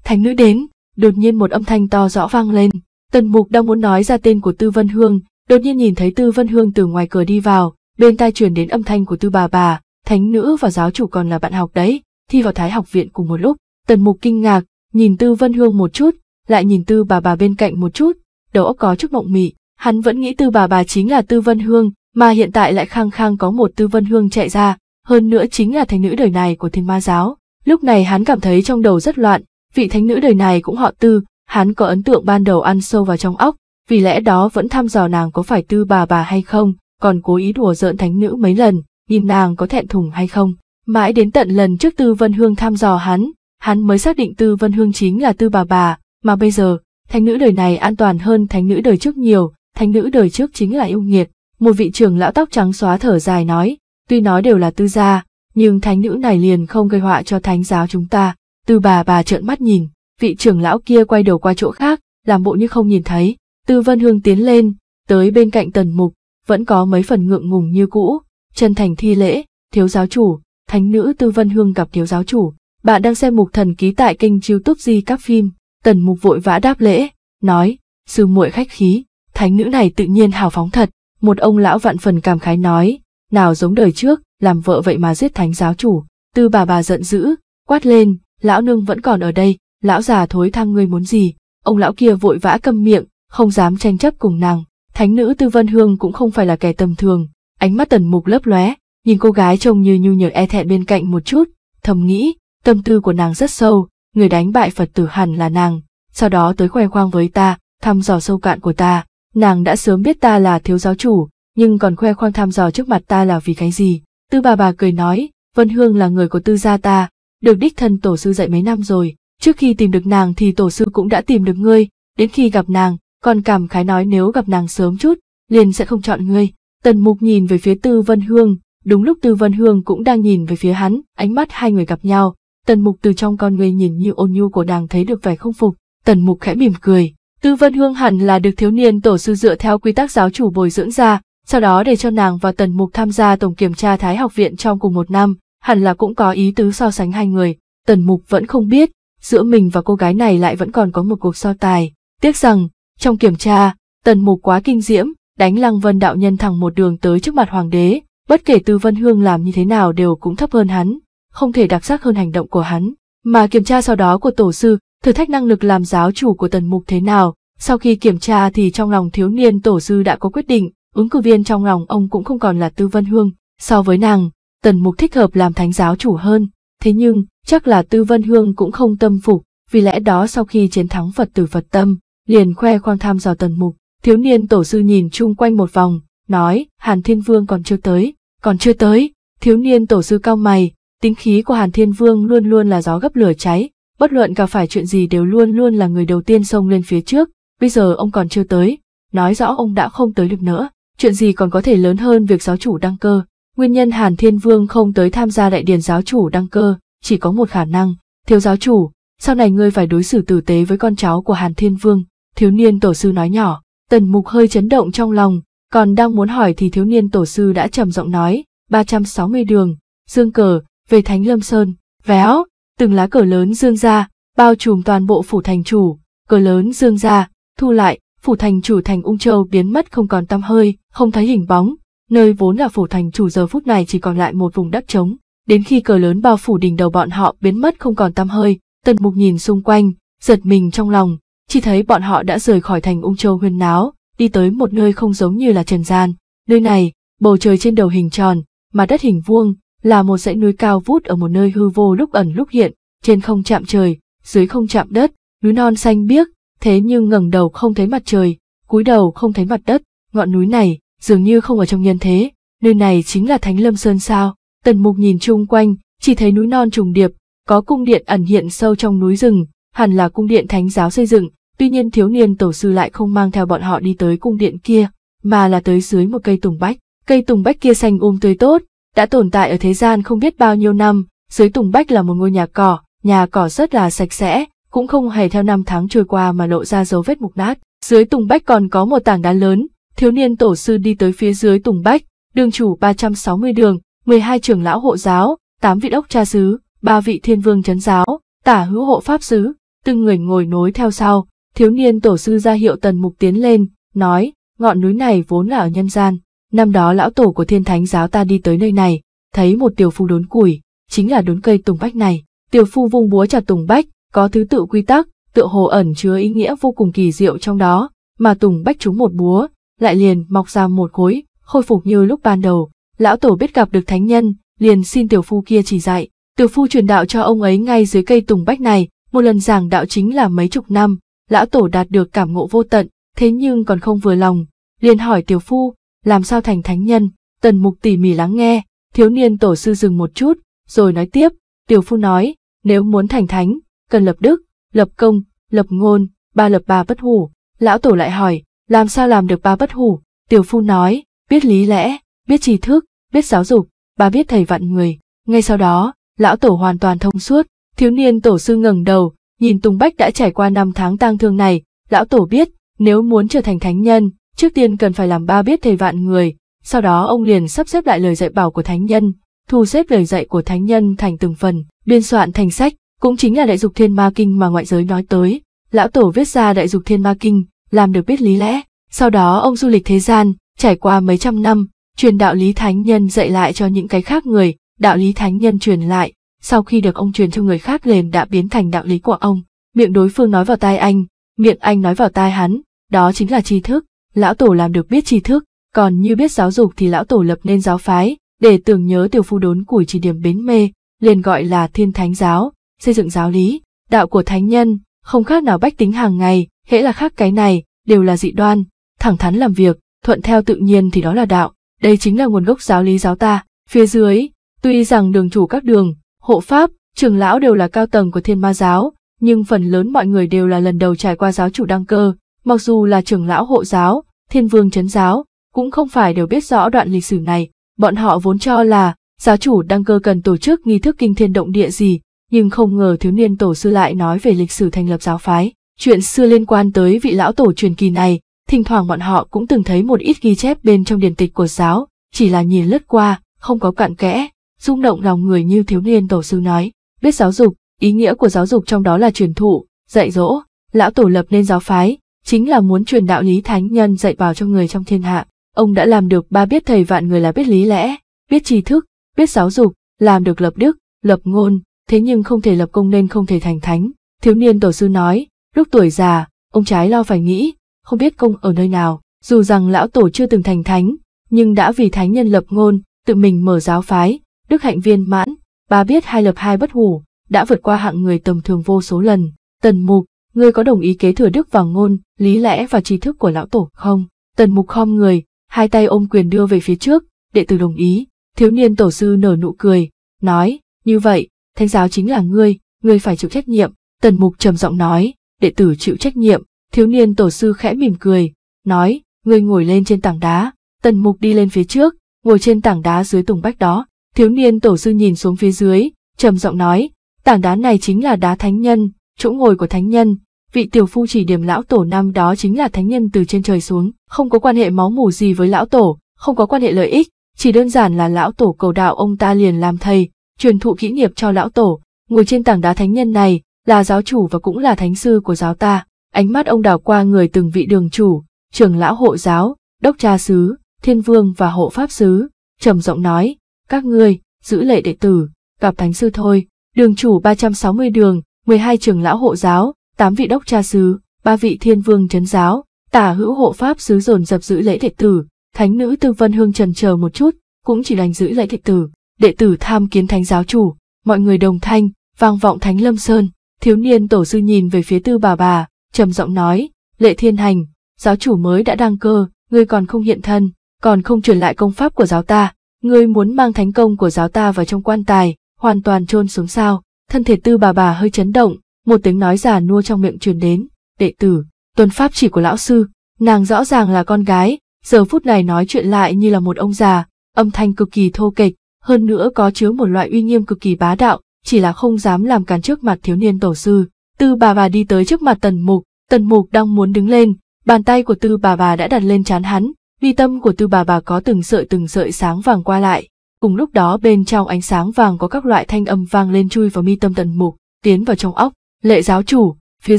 Thánh nữ đến, đột nhiên một âm thanh to rõ vang lên, Tần Mục đang muốn nói ra tên của Tư Vân Hương, đột nhiên nhìn thấy Tư Vân Hương từ ngoài cửa đi vào, bên tai truyền đến âm thanh của Tư bà bà, thánh nữ và giáo chủ còn là bạn học đấy, thi vào Thái học viện cùng một lúc. Tần Mục kinh ngạc, nhìn Tư Vân Hương một chút, lại nhìn Tư bà bà bên cạnh một chút, đầu óc có chút mộng mị, hắn vẫn nghĩ Tư bà bà chính là Tư Vân Hương, mà hiện tại lại khăng khăng có một Tư Vân Hương chạy ra, hơn nữa chính là thánh nữ đời này của Thiên Ma giáo. Lúc này hắn cảm thấy trong đầu rất loạn, vị thánh nữ đời này cũng họ Tư, hắn có ấn tượng ban đầu ăn sâu vào trong óc, vì lẽ đó vẫn thăm dò nàng có phải Tư bà bà hay không, còn cố ý đùa giỡn thánh nữ mấy lần, nhìn nàng có thẹn thùng hay không. Mãi đến tận lần trước Tư Vân Hương thăm dò hắn, hắn mới xác định Tư Vân Hương chính là Tư bà bà, mà bây giờ, thánh nữ đời này an toàn hơn thánh nữ đời trước nhiều, thánh nữ đời trước chính là yêu nghiệt. Một vị trưởng lão tóc trắng xóa thở dài nói, tuy nói đều là tư gia, nhưng thánh nữ này liền không gây họa cho thánh giáo chúng ta. Tư bà bà trợn mắt nhìn, vị trưởng lão kia quay đầu qua chỗ khác, làm bộ như không nhìn thấy. Tư Vân Hương tiến lên, tới bên cạnh tần mục, vẫn có mấy phần ngượng ngùng như cũ, chân thành thi lễ, thiếu giáo chủ, Thánh nữ Tư Vân Hương gặp thiếu giáo chủ. Bạn đang xem mục thần ký tại kênh youtube Di các phim. Tần mục vội vã đáp lễ, nói, sư muội khách khí, thánh nữ này tự nhiên hào phóng thật. Một ông lão vạn phần cảm khái nói, nào giống đời trước, làm vợ vậy mà giết thánh giáo chủ. Tư bà bà giận dữ, quát lên, lão nương vẫn còn ở đây, lão già thối thang ngươi muốn gì. Ông lão kia vội vã câm miệng, không dám tranh chấp cùng nàng. Thánh nữ Tư Vân Hương cũng không phải là kẻ tầm thường, ánh mắt tần mục lấp lóe, nhìn cô gái trông như nhu nhược e thẹn bên cạnh một chút, thầm nghĩ, tâm tư của nàng rất sâu, người đánh bại Phật tử hẳn là nàng, sau đó tới khoe khoang với ta, thăm dò sâu cạn của ta, nàng đã sớm biết ta là thiếu giáo chủ, nhưng còn khoe khoang thăm dò trước mặt ta là vì cái gì. Tư bà bà cười nói, Vân Hương là người của tư gia ta, được đích thân tổ sư dạy mấy năm rồi, trước khi tìm được nàng thì tổ sư cũng đã tìm được ngươi, đến khi gặp nàng, còn cảm khái nói nếu gặp nàng sớm chút, liền sẽ không chọn ngươi. Tần Mục nhìn về phía Tư Vân Hương, Đúng lúc Tư Vân Hương cũng đang nhìn về phía hắn, ánh mắt hai người gặp nhau, Tần Mục từ trong con ngươi nhìn như ôn nhu của nàng thấy được vẻ không phục, Tần Mục khẽ mỉm cười. Tư Vân Hương hẳn là được thiếu niên tổ sư dựa theo quy tắc giáo chủ bồi dưỡng ra, sau đó để cho nàng và Tần Mục tham gia tổng kiểm tra Thái học viện trong cùng một năm, hẳn là cũng có ý tứ so sánh hai người. Tần Mục vẫn không biết, giữa mình và cô gái này lại vẫn còn có một cuộc so tài. Tiếc rằng, trong kiểm tra, Tần Mục quá kinh diễm, đánh Lăng Vân đạo nhân thẳng một đường tới trước mặt hoàng đế, Bất kể Tư Vân Hương làm như thế nào đều cũng thấp hơn hắn, không thể đặc sắc hơn hành động của hắn. Mà kiểm tra sau đó của tổ sư, thử thách năng lực làm giáo chủ của tần mục thế nào, sau khi kiểm tra thì trong lòng thiếu niên tổ sư đã có quyết định, ứng cử viên trong lòng ông cũng không còn là Tư Vân Hương, so với nàng, tần mục thích hợp làm thánh giáo chủ hơn. Thế nhưng, chắc là Tư Vân Hương cũng không tâm phục, vì lẽ đó sau khi chiến thắng Phật tử Phật tâm, liền khoe khoang tham dò tần mục, thiếu niên tổ sư nhìn chung quanh một vòng, nói, Hàn Thiên Vương còn chưa tới, còn chưa tới, thiếu niên tổ sư cao mày, tính khí của Hàn Thiên Vương luôn luôn là gió gấp lửa cháy, bất luận gặp phải chuyện gì đều luôn luôn là người đầu tiên xông lên phía trước, bây giờ ông còn chưa tới, nói rõ ông đã không tới được nữa, chuyện gì còn có thể lớn hơn việc giáo chủ đăng cơ. Nguyên nhân Hàn Thiên Vương không tới tham gia đại điển giáo chủ đăng cơ, chỉ có một khả năng, thiếu giáo chủ, sau này ngươi phải đối xử tử tế với con cháu của Hàn Thiên Vương, thiếu niên tổ sư nói nhỏ, tần mục hơi chấn động trong lòng, còn đang muốn hỏi thì thiếu niên tổ sư đã trầm giọng nói, 360 đường, dương cờ, về Thánh Lâm Sơn, véo, từng lá cờ lớn dương ra, bao trùm toàn bộ phủ thành chủ, cờ lớn dương ra, thu lại, phủ thành chủ thành Ung Châu biến mất không còn tăm hơi, không thấy hình bóng, nơi vốn là phủ thành chủ giờ phút này chỉ còn lại một vùng đất trống. Đến khi cờ lớn bao phủ đỉnh đầu bọn họ biến mất không còn tăm hơi, Tần Mục nhìn xung quanh, giật mình trong lòng, chỉ thấy bọn họ đã rời khỏi thành Ung Châu huyên náo, đi tới một nơi không giống như là trần gian. Nơi này, bầu trời trên đầu hình tròn, mà đất hình vuông, là một dãy núi cao vút ở một nơi hư vô lúc ẩn lúc hiện, trên không chạm trời, dưới không chạm đất, núi non xanh biếc, thế nhưng ngẩng đầu không thấy mặt trời, cúi đầu không thấy mặt đất, ngọn núi này dường như không ở trong nhân thế, nơi này chính là Thánh Lâm Sơn sao? Tần Mục nhìn chung quanh, chỉ thấy núi non trùng điệp, có cung điện ẩn hiện sâu trong núi rừng, hẳn là cung điện thánh giáo xây dựng, Tuy nhiên thiếu niên tổ sư lại không mang theo bọn họ đi tới cung điện kia, mà là tới dưới một cây tùng bách. Cây tùng bách kia xanh um tươi tốt, đã tồn tại ở thế gian không biết bao nhiêu năm, dưới tùng bách là một ngôi nhà cỏ, nhà cỏ rất là sạch sẽ, cũng không hề theo năm tháng trôi qua mà lộ ra dấu vết mục nát. Dưới tùng bách còn có một tảng đá lớn, thiếu niên tổ sư đi tới phía dưới tùng bách, đường chủ 360 đường, 12 trưởng lão hộ giáo, 8 vị đốc cha xứ 3 vị thiên vương chấn giáo, tả hữu hộ pháp xứ từng người ngồi nối theo sau, Thiếu niên tổ sư ra hiệu tần mục tiến lên, nói, ngọn núi này vốn là ở nhân gian, năm đó lão tổ của thiên thánh giáo ta đi tới nơi này, thấy một tiểu phu đốn củi, chính là đốn cây tùng bách này. Tiểu phu vung búa chặt tùng bách, có thứ tự quy tắc, tựa hồ ẩn chứa ý nghĩa vô cùng kỳ diệu trong đó, mà tùng bách trúng một búa, lại liền mọc ra một khối, khôi phục như lúc ban đầu. Lão tổ biết gặp được thánh nhân, liền xin tiểu phu kia chỉ dạy. Tiểu phu truyền đạo cho ông ấy ngay dưới cây tùng bách này, một lần giảng đạo chính là mấy chục năm, Lão Tổ đạt được cảm ngộ vô tận, thế nhưng còn không vừa lòng, liền hỏi tiểu phu, làm sao thành thánh nhân, tần mục tỉ mỉ lắng nghe, thiếu niên tổ sư dừng một chút, rồi nói tiếp, tiểu phu nói, nếu muốn thành thánh, cần lập đức, lập công, lập ngôn, ba lập ba bất hủ. Lão Tổ lại hỏi, làm sao làm được ba bất hủ, tiểu phu nói, biết lý lẽ, biết tri thức, biết giáo dục, bà biết thầy vạn người. Ngay sau đó, lão Tổ hoàn toàn thông suốt, thiếu niên tổ sư ngẩng đầu, Nhìn Tùng Bách đã trải qua năm tháng tang thương này, lão tổ biết, nếu muốn trở thành thánh nhân, trước tiên cần phải làm ba biết thầy vạn người, sau đó ông liền sắp xếp lại lời dạy bảo của thánh nhân, thu xếp lời dạy của thánh nhân thành từng phần, biên soạn thành sách, cũng chính là đại dục thiên ma kinh mà ngoại giới nói tới. Lão tổ viết ra đại dục thiên ma kinh, làm được biết lý lẽ, sau đó ông du lịch thế gian, trải qua mấy trăm năm, truyền đạo lý thánh nhân dạy lại cho những cái khác người, đạo lý thánh nhân truyền lại, sau khi được ông truyền cho người khác liền đã biến thành đạo lý của ông, miệng đối phương nói vào tai anh, miệng anh nói vào tai hắn, đó chính là tri thức, lão tổ làm được biết tri thức, còn như biết giáo dục thì lão tổ lập nên giáo phái, để tưởng nhớ tiểu phu đốn củi chỉ điểm bến mê, liền gọi là thiên thánh giáo, xây dựng giáo lý, đạo của thánh nhân, không khác nào bách tính hàng ngày, hễ là khác cái này, đều là dị đoan, thẳng thắn làm việc, thuận theo tự nhiên thì đó là đạo, đây chính là nguồn gốc giáo lý giáo ta, phía dưới, tuy rằng đường chủ các đường, hộ pháp, trưởng lão đều là cao tầng của thiên ma giáo, nhưng phần lớn mọi người đều là lần đầu trải qua giáo chủ đăng cơ, mặc dù là trưởng lão hộ giáo, thiên vương chấn giáo, cũng không phải đều biết rõ đoạn lịch sử này, bọn họ vốn cho là giáo chủ đăng cơ cần tổ chức nghi thức kinh thiên động địa gì, nhưng không ngờ thiếu niên tổ sư lại nói về lịch sử thành lập giáo phái, chuyện xưa liên quan tới vị lão tổ truyền kỳ này, thỉnh thoảng bọn họ cũng từng thấy một ít ghi chép bên trong điển tịch của giáo, chỉ là nhìn lướt qua, không có cặn kẽ, rung động lòng người như thiếu niên tổ sư nói, biết giáo dục, ý nghĩa của giáo dục trong đó là truyền thụ, dạy dỗ, lão tổ lập nên giáo phái, chính là muốn truyền đạo lý thánh nhân dạy vào cho người trong thiên hạ. Ông đã làm được ba biết thầy vạn người là biết lý lẽ, biết tri thức, biết giáo dục, làm được lập đức, lập ngôn, thế nhưng không thể lập công nên không thể thành thánh. Thiếu niên tổ sư nói, lúc tuổi già, ông trái lo phải nghĩ, không biết công ở nơi nào, dù rằng lão tổ chưa từng thành thánh, nhưng đã vì thánh nhân lập ngôn, tự mình mở giáo phái, Đức hạnh viên mãn, bà biết hai lập hai bất hủ, đã vượt qua hạng người tầm thường vô số lần. Tần mục, ngươi có đồng ý kế thừa đức vào ngôn, lý lẽ và trí thức của lão tổ không? Tần mục khom người, hai tay ôm quyền đưa về phía trước, đệ tử đồng ý. Thiếu niên tổ sư nở nụ cười, nói, như vậy, thánh giáo chính là ngươi, ngươi phải chịu trách nhiệm. Tần mục trầm giọng nói, đệ tử chịu trách nhiệm, thiếu niên tổ sư khẽ mỉm cười, nói, ngươi ngồi lên trên tảng đá. Tần mục đi lên phía trước, ngồi trên tảng đá dưới tùng bách đó, Thiếu niên tổ sư nhìn xuống phía dưới, trầm giọng nói, tảng đá này chính là đá thánh nhân, chỗ ngồi của thánh nhân, vị tiểu phu chỉ điểm lão tổ năm đó chính là thánh nhân từ trên trời xuống, không có quan hệ máu mủ gì với lão tổ, không có quan hệ lợi ích, chỉ đơn giản là lão tổ cầu đạo ông ta liền làm thầy, truyền thụ kỹ nghiệp cho lão tổ, ngồi trên tảng đá thánh nhân này, là giáo chủ và cũng là thánh sư của giáo ta. Ánh mắt ông đảo qua người từng vị đường chủ, trưởng lão hộ giáo, đốc cha sứ, thiên vương và hộ pháp sứ, trầm giọng nói, các ngươi, giữ lệ đệ tử, gặp thánh sư thôi, đường chủ 360 đường, 12 trưởng lão hộ giáo, 8 vị đốc cha sứ, ba vị thiên vương trấn giáo, tả hữu hộ pháp sứ dồn dập giữ lễ đệ tử, thánh nữ tư vân hương trần chờ một chút, cũng chỉ đành giữ lễ đệ tử, đệ tử tham kiến thánh giáo chủ, mọi người đồng thanh, vang vọng thánh lâm sơn, thiếu niên tổ sư nhìn về phía tư bà bà, trầm giọng nói, lệ thiên hành, giáo chủ mới đã đăng cơ, ngươi còn không hiện thân, còn không truyền lại công pháp của giáo ta, Ngươi muốn mang thánh công của giáo ta vào trong quan tài, hoàn toàn chôn xuống sao? Thân thể tư bà bà hơi chấn động, một tiếng nói già nua trong miệng truyền đến, đệ tử, tuần pháp chỉ của lão sư, nàng rõ ràng là con gái, giờ phút này nói chuyện lại như là một ông già, âm thanh cực kỳ thô kệch, hơn nữa có chứa một loại uy nghiêm cực kỳ bá đạo, chỉ là không dám làm cản trước mặt thiếu niên tổ sư. Tư bà bà đi tới trước mặt tần mục, tần mục đang muốn đứng lên, bàn tay của tư bà bà đã đặt lên chán hắn, mi tâm của tư bà bà có từng sợi từng sợi sáng vàng qua lại, cùng lúc đó bên trong ánh sáng vàng có các loại thanh âm vang lên chui vào mi tâm tận mục, tiến vào trong óc, lệ giáo chủ, phía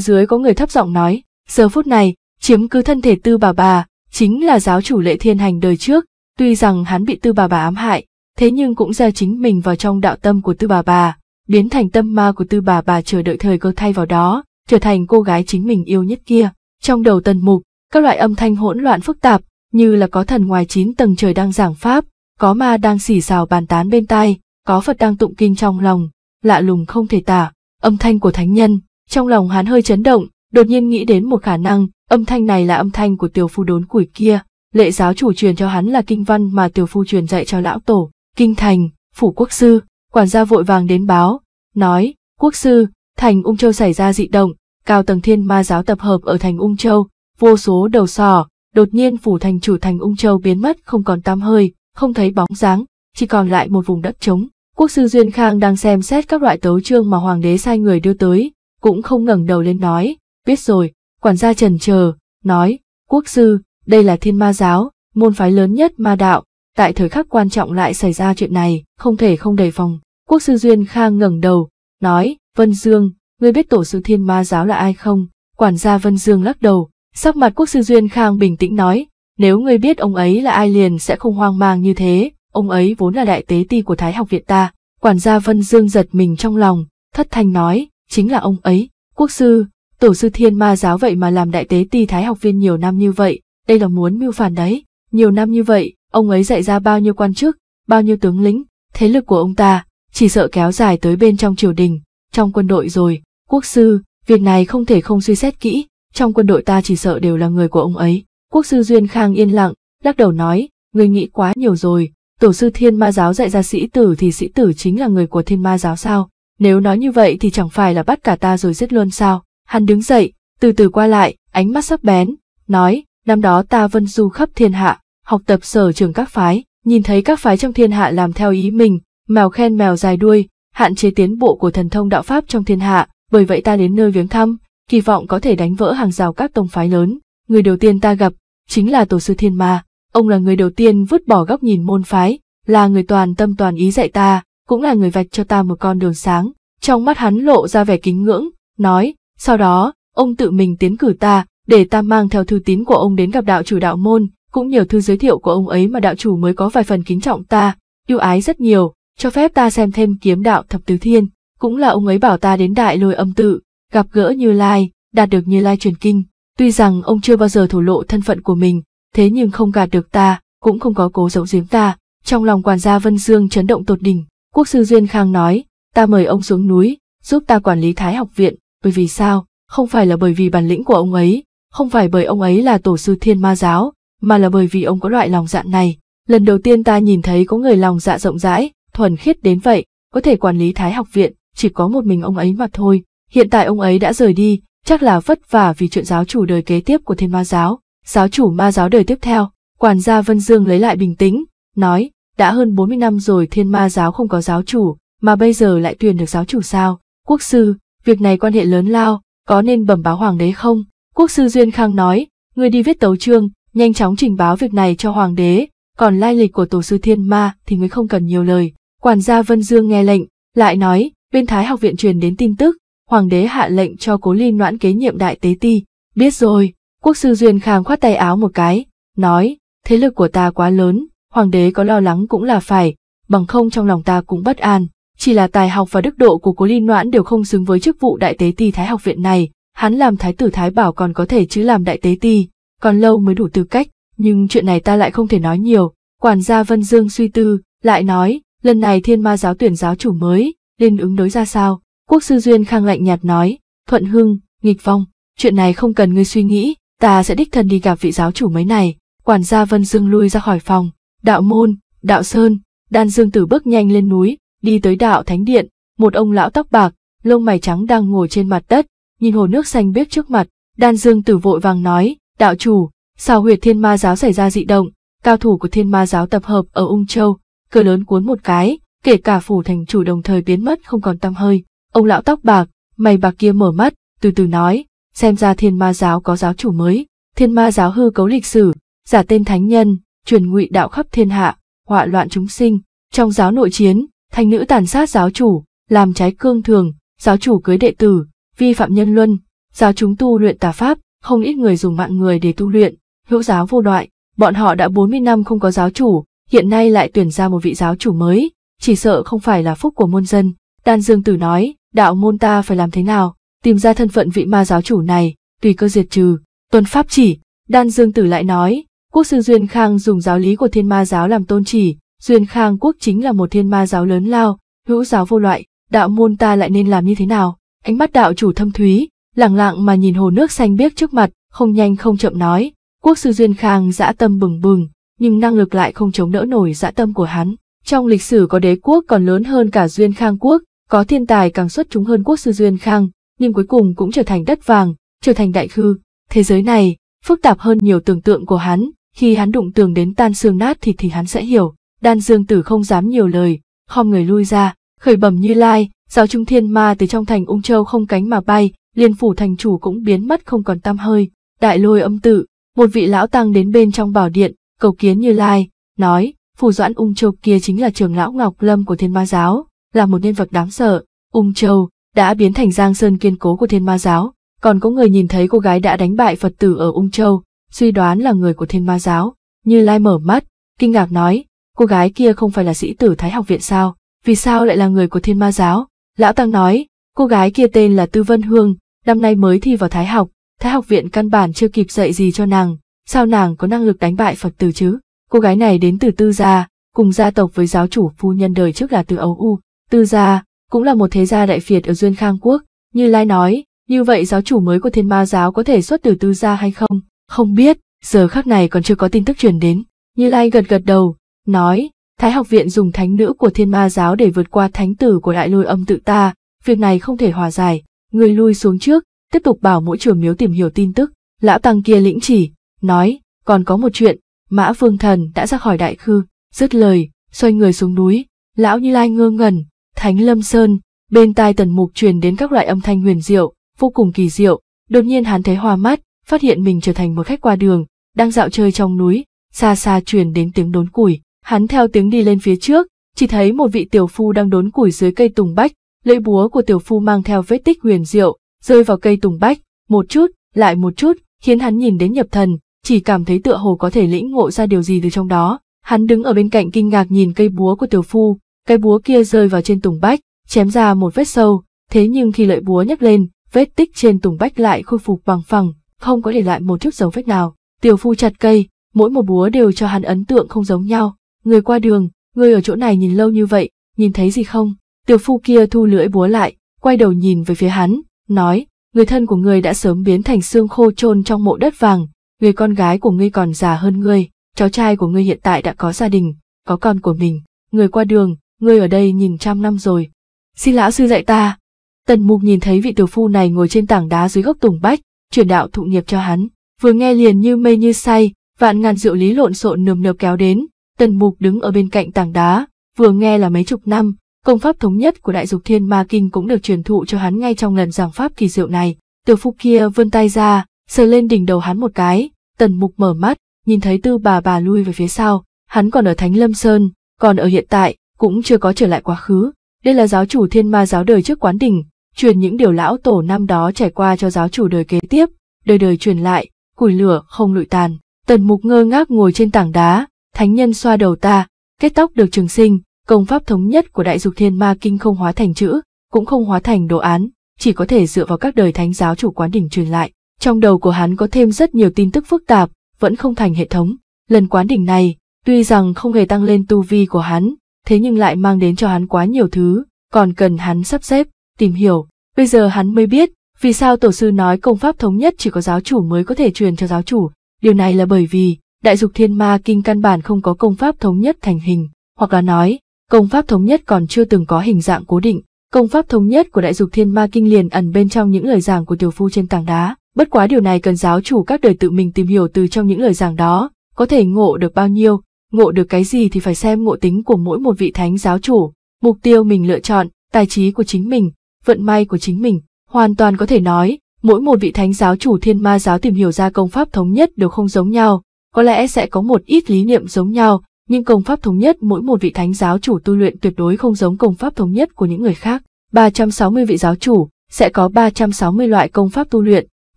dưới có người thấp giọng nói, giờ phút này, chiếm cứ thân thể tư bà bà, chính là giáo chủ lệ thiên hành đời trước, tuy rằng hắn bị tư bà bà ám hại, thế nhưng cũng ra chính mình vào trong đạo tâm của tư bà bà, biến thành tâm ma của tư bà bà chờ đợi thời cơ thay vào đó, trở thành cô gái chính mình yêu nhất kia. Trong đầu tần mục, các loại âm thanh hỗn loạn phức tạp, như là có thần ngoài chín tầng trời đang giảng pháp, có ma đang xỉ xào bàn tán bên tai, có Phật đang tụng kinh trong lòng, lạ lùng không thể tả, âm thanh của thánh nhân, trong lòng hắn hơi chấn động, đột nhiên nghĩ đến một khả năng, âm thanh này là âm thanh của tiểu phu đốn củi kia, lệ giáo chủ truyền cho hắn là kinh văn mà tiểu phu truyền dạy cho lão tổ, kinh thành, phủ quốc sư, quản gia vội vàng đến báo, nói, quốc sư, thành Ung Châu xảy ra dị động, cao tầng thiên ma giáo tập hợp ở thành Ung Châu, vô số đầu sò đột nhiên phủ thành chủ thành Ung Châu biến mất không còn tăm hơi, không thấy bóng dáng, chỉ còn lại một vùng đất trống. Quốc sư Duyên Khang đang xem xét các loại tấu chương mà hoàng đế sai người đưa tới, cũng không ngẩng đầu lên nói, biết rồi, quản gia trần chờ, nói, quốc sư, đây là thiên ma giáo, môn phái lớn nhất ma đạo, tại thời khắc quan trọng lại xảy ra chuyện này, không thể không đề phòng. Quốc sư Duyên Khang ngẩng đầu, nói, Vân Dương, ngươi biết tổ sư thiên ma giáo là ai không? Quản gia Vân Dương lắc đầu, Sắc mặt quốc sư Duyên Khang bình tĩnh nói, nếu ngươi biết ông ấy là ai liền sẽ không hoang mang như thế, ông ấy vốn là đại tế ti của Thái học viện ta. Quản gia Vân Dương giật mình trong lòng, thất thanh nói, chính là ông ấy, quốc sư, tổ sư thiên ma giáo vậy mà làm đại tế ti Thái học viên nhiều năm như vậy, đây là muốn mưu phản đấy. Nhiều năm như vậy, ông ấy dạy ra bao nhiêu quan chức, bao nhiêu tướng lĩnh, thế lực của ông ta, chỉ sợ kéo dài tới bên trong triều đình, trong quân đội rồi, quốc sư, việc này không thể không suy xét kỹ, trong quân đội ta chỉ sợ đều là người của ông ấy. Quốc sư Duyên Khang yên lặng, lắc đầu nói, người nghĩ quá nhiều rồi, tổ sư thiên ma giáo dạy ra sĩ tử thì sĩ tử chính là người của thiên ma giáo sao, nếu nói như vậy thì chẳng phải là bắt cả ta rồi giết luôn sao. Hắn đứng dậy, từ từ qua lại, ánh mắt sắc bén, nói, năm đó ta vân du khắp thiên hạ, học tập sở trường các phái, nhìn thấy các phái trong thiên hạ làm theo ý mình, mèo khen mèo dài đuôi, hạn chế tiến bộ của thần thông đạo pháp trong thiên hạ, bởi vậy ta đến nơi viếng thăm, kỳ vọng có thể đánh vỡ hàng rào các tông phái lớn. Người đầu tiên ta gặp, chính là tổ sư Thiên Ma, ông là người đầu tiên vứt bỏ góc nhìn môn phái, là người toàn tâm toàn ý dạy ta, cũng là người vạch cho ta một con đường sáng. Trong mắt hắn lộ ra vẻ kính ngưỡng, nói, sau đó, ông tự mình tiến cử ta, để ta mang theo thư tín của ông đến gặp đạo chủ đạo môn, cũng nhờ thư giới thiệu của ông ấy mà đạo chủ mới có vài phần kính trọng ta, yêu ái rất nhiều, cho phép ta xem thêm kiếm đạo thập tứ thiên, cũng là ông ấy bảo ta đến đại lôi âm tự, gặp gỡ Như Lai, đạt được Như Lai truyền kinh. Tuy rằng ông chưa bao giờ thổ lộ thân phận của mình, thế nhưng không gạt được ta, cũng không có cố giấu giếm ta. Trong lòng quản gia Vân Dương chấn động tột đỉnh, quốc sư Duyên Khang nói, ta mời ông xuống núi, giúp ta quản lý Thái học viện, bởi vì sao, không phải là bởi vì bản lĩnh của ông ấy, không phải bởi ông ấy là tổ sư thiên ma giáo, mà là bởi vì ông có loại lòng dạ này. Lần đầu tiên ta nhìn thấy có người lòng dạ rộng rãi, thuần khiết đến vậy, có thể quản lý Thái học viện, chỉ có một mình ông ấy mà thôi. Hiện tại ông ấy đã rời đi, chắc là vất vả vì chuyện giáo chủ đời kế tiếp của thiên ma giáo, giáo chủ ma giáo đời tiếp theo. Quản gia Vân Dương lấy lại bình tĩnh, nói, đã hơn 40 năm rồi thiên ma giáo không có giáo chủ, mà bây giờ lại tuyển được giáo chủ sao? Quốc sư, việc này quan hệ lớn lao, có nên bẩm báo hoàng đế không? Quốc sư Duyên Khang nói, người đi viết tấu chương, nhanh chóng trình báo việc này cho hoàng đế, còn lai lịch của tổ sư thiên ma thì mới không cần nhiều lời. Quản gia Vân Dương nghe lệnh, lại nói, bên Thái học viện truyền đến tin tức, hoàng đế hạ lệnh cho cố ly noãn kế nhiệm đại tế ti. Biết rồi, quốc sư Duyên Khang khoát tay áo một cái, nói, thế lực của ta quá lớn, hoàng đế có lo lắng cũng là phải, bằng không trong lòng ta cũng bất an. Chỉ là tài học và đức độ của cố ly noãn đều không xứng với chức vụ đại tế ti thái học viện này, hắn làm thái tử thái bảo còn có thể chứ làm đại tế ti, còn lâu mới đủ tư cách, nhưng chuyện này ta lại không thể nói nhiều. Quản gia Vân Dương suy tư, lại nói, lần này thiên ma giáo tuyển giáo chủ mới, nên ứng đối ra sao? Quốc sư Duyên Khang lạnh nhạt nói, Thuận Hưng, nghịch vong, chuyện này không cần ngươi suy nghĩ, ta sẽ đích thân đi gặp vị giáo chủ mấy này. Quản gia Vân Dương lui ra khỏi phòng, đạo môn, đạo sơn, đan dương tử bước nhanh lên núi, đi tới đạo thánh điện, một ông lão tóc bạc, lông mày trắng đang ngồi trên mặt đất, nhìn hồ nước xanh biếc trước mặt, đan dương tử vội vàng nói, đạo chủ, sao huyệt thiên ma giáo xảy ra dị động, cao thủ của thiên ma giáo tập hợp ở Ung Châu, cửa lớn cuốn một cái, kể cả phủ thành chủ đồng thời biến mất không còn tăm hơi. Ông lão tóc bạc, mày bạc kia mở mắt, từ từ nói, xem ra thiên ma giáo có giáo chủ mới, thiên ma giáo hư cấu lịch sử, giả tên thánh nhân, truyền ngụy đạo khắp thiên hạ, họa loạn chúng sinh, trong giáo nội chiến, thanh nữ tàn sát giáo chủ, làm trái cương thường, giáo chủ cưới đệ tử, vi phạm nhân luân, giáo chúng tu luyện tà pháp, không ít người dùng mạng người để tu luyện, hữu giáo vô loại, bọn họ đã 40 năm không có giáo chủ, hiện nay lại tuyển ra một vị giáo chủ mới, chỉ sợ không phải là phúc của muôn dân. Đan Dương Tử nói, đạo môn ta phải làm thế nào, tìm ra thân phận vị ma giáo chủ này, tùy cơ diệt trừ. Tuần Pháp chỉ, Đan Dương Tử lại nói, quốc sư Duyên Khang dùng giáo lý của thiên ma giáo làm tôn chỉ, Duyên Khang quốc chính là một thiên ma giáo lớn lao, hữu giáo vô loại, đạo môn ta lại nên làm như thế nào? Ánh mắt đạo chủ thâm thúy, lẳng lặng mà nhìn hồ nước xanh biếc trước mặt, không nhanh không chậm nói, quốc sư Duyên Khang dã tâm bừng bừng, nhưng năng lực lại không chống đỡ nổi dã tâm của hắn. Trong lịch sử có đế quốc còn lớn hơn cả Duyên Khang quốc, có thiên tài càng xuất chúng hơn quốc sư Duyên Khang, nhưng cuối cùng cũng trở thành đất vàng, trở thành đại khư. Thế giới này, phức tạp hơn nhiều tưởng tượng của hắn, khi hắn đụng tường đến tan xương nát thì thì hắn sẽ hiểu. Đan Dương Tử không dám nhiều lời, khom người lui ra, khởi bẩm Như Lai, giáo trung thiên ma từ trong thành Ung Châu không cánh mà bay, liên phủ thành chủ cũng biến mất không còn tăm hơi. Đại lôi âm tự, một vị lão tăng đến bên trong bảo điện, cầu kiến Như Lai, nói, phủ doãn Ung Châu kia chính là trường lão Ngọc Lâm của thiên ma giáo là một nhân vật đáng sợ, Ung Châu đã biến thành giang sơn kiên cố của thiên ma giáo, còn có người nhìn thấy cô gái đã đánh bại Phật tử ở Ung Châu, suy đoán là người của thiên ma giáo, như Lai mở mắt, kinh ngạc nói, cô gái kia không phải là sĩ tử Thái học viện sao, vì sao lại là người của thiên ma giáo? Lão Tăng nói, cô gái kia tên là Tư Vân Hương, năm nay mới thi vào Thái học, Thái học viện căn bản chưa kịp dạy gì cho nàng, sao nàng có năng lực đánh bại Phật tử chứ? Cô gái này đến từ Tư gia, cùng gia tộc với giáo chủ phu nhân đời trước là từ Âu U, Tư gia, cũng là một thế gia đại phiệt ở Duyên Khang Quốc, như Lai nói, như vậy giáo chủ mới của thiên ma giáo có thể xuất từ tư gia hay không? Không biết, giờ khắc này còn chưa có tin tức truyền đến. Như Lai gật gật đầu, nói, Thái học viện dùng thánh nữ của thiên ma giáo để vượt qua thánh tử của đại lôi âm tự ta, việc này không thể hòa giải. Người lui xuống trước, tiếp tục bảo mỗi chùa miếu tìm hiểu tin tức. Lão Tăng kia lĩnh chỉ, nói, còn có một chuyện, Mã Vương Thần đã ra khỏi đại khư, dứt lời, xoay người xuống núi. Lão Như Lai ngơ ngẩn, Thánh Lâm Sơn, bên tai tần mục truyền đến các loại âm thanh huyền diệu, vô cùng kỳ diệu, đột nhiên hắn thấy hoa mắt, phát hiện mình trở thành một khách qua đường, đang dạo chơi trong núi, xa xa truyền đến tiếng đốn củi, hắn theo tiếng đi lên phía trước, chỉ thấy một vị tiểu phu đang đốn củi dưới cây tùng bách, lưỡi búa của tiểu phu mang theo vết tích huyền diệu, rơi vào cây tùng bách, một chút, lại một chút, khiến hắn nhìn đến nhập thần, chỉ cảm thấy tựa hồ có thể lĩnh ngộ ra điều gì từ trong đó. Hắn đứng ở bên cạnh kinh ngạc nhìn cây búa của tiểu phu, cái búa kia rơi vào trên tùng bách, chém ra một vết sâu, thế nhưng khi lợi búa nhấc lên, vết tích trên tùng bách lại khôi phục bằng phẳng, không có để lại một chút dấu vết nào. Tiểu phu chặt cây, mỗi một búa đều cho hắn ấn tượng không giống nhau. Người qua đường, người ở chỗ này nhìn lâu như vậy, nhìn thấy gì không? Tiểu phu kia thu lưỡi búa lại, quay đầu nhìn về phía hắn, nói, người thân của người đã sớm biến thành xương khô chôn trong mộ đất vàng, người con gái của ngươi còn già hơn ngươi, cháu trai của ngươi hiện tại đã có gia đình, có con của mình. Người qua đường, ngươi ở đây nhìn trăm năm rồi. Xin lão sư dạy ta. Tần mục nhìn thấy vị tiểu phu này ngồi trên tảng đá dưới gốc tùng bách, truyền đạo thụ nghiệp cho hắn. Vừa nghe liền như mây như say, vạn ngàn rượu lý lộn xộn nườm nượp kéo đến, tần mục đứng ở bên cạnh tảng đá, vừa nghe là mấy chục năm, công pháp thống nhất của đại dục thiên ma kinh cũng được truyền thụ cho hắn ngay trong lần giảng pháp kỳ diệu này. Tiểu phu kia vươn tay ra, sờ lên đỉnh đầu hắn một cái, tần mục mở mắt, nhìn thấy tư bà bà lui về phía sau, hắn còn ở Thánh Lâm Sơn, còn ở hiện tại, cũng chưa có trở lại quá khứ. Đây là giáo chủ thiên ma giáo đời trước quán đỉnh, truyền những điều lão tổ năm đó trải qua cho giáo chủ đời kế tiếp, đời đời truyền lại, củi lửa không lụi tàn. Tần mục ngơ ngác ngồi trên tảng đá, thánh nhân xoa đầu ta, kết tóc được trường sinh, công pháp thống nhất của đại dục thiên ma kinh không hóa thành chữ, cũng không hóa thành đồ án, chỉ có thể dựa vào các đời thánh giáo chủ quán đỉnh truyền lại. Trong đầu của hắn có thêm rất nhiều tin tức phức tạp, vẫn không thành hệ thống. Lần quán đỉnh này, tuy rằng không hề tăng lên tu vi của hắn, thế nhưng lại mang đến cho hắn quá nhiều thứ, còn cần hắn sắp xếp, tìm hiểu. Bây giờ hắn mới biết, vì sao tổ sư nói công pháp thống nhất chỉ có giáo chủ mới có thể truyền cho giáo chủ. Điều này là bởi vì, đại dục thiên ma kinh căn bản không có công pháp thống nhất thành hình, hoặc là nói, công pháp thống nhất còn chưa từng có hình dạng cố định. Công pháp thống nhất của đại dục thiên ma kinh liền ẩn bên trong những lời giảng của tiểu phu trên tảng đá. Bất quá điều này cần giáo chủ các đời tự mình tìm hiểu từ trong những lời giảng đó, có thể ngộ được bao nhiêu, ngộ được cái gì thì phải xem ngộ tính của mỗi một vị thánh giáo chủ, mục tiêu mình lựa chọn, tài trí của chính mình, vận may của chính mình, hoàn toàn có thể nói, mỗi một vị thánh giáo chủ thiên ma giáo tìm hiểu ra công pháp thống nhất đều không giống nhau, có lẽ sẽ có một ít lý niệm giống nhau, nhưng công pháp thống nhất mỗi một vị thánh giáo chủ tu luyện tuyệt đối không giống công pháp thống nhất của những người khác. 360 vị giáo chủ sẽ có 360 loại công pháp tu luyện,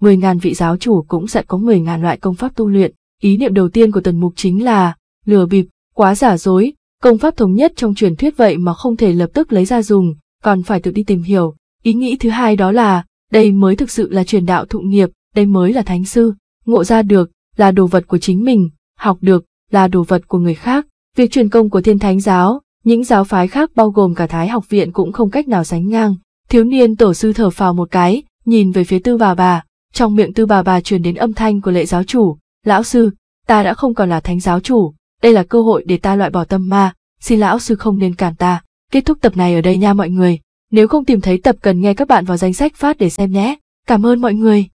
10.000 vị giáo chủ cũng sẽ có 10.000 loại công pháp tu luyện. Ý niệm đầu tiên của tần mục chính là lừa bịp, quá giả dối, công pháp thống nhất trong truyền thuyết vậy mà không thể lập tức lấy ra dùng, còn phải tự đi tìm hiểu. Ý nghĩ thứ hai đó là, đây mới thực sự là truyền đạo thụ nghiệp, đây mới là thánh sư, ngộ ra được, là đồ vật của chính mình, học được, là đồ vật của người khác. Việc truyền công của thiên thánh giáo, những giáo phái khác bao gồm cả thái học viện cũng không cách nào sánh ngang. Thiếu niên tổ sư thở phào một cái, nhìn về phía tư bà bà, trong miệng tư bà bà truyền đến âm thanh của lệ giáo chủ, lão sư, ta đã không còn là thánh giáo chủ, đây là cơ hội để ta loại bỏ tâm ma, xin lão sư không nên cản ta. Kết thúc tập này ở đây nha mọi người, nếu không tìm thấy tập cần nghe các bạn vào danh sách phát để xem nhé. Cảm ơn mọi người.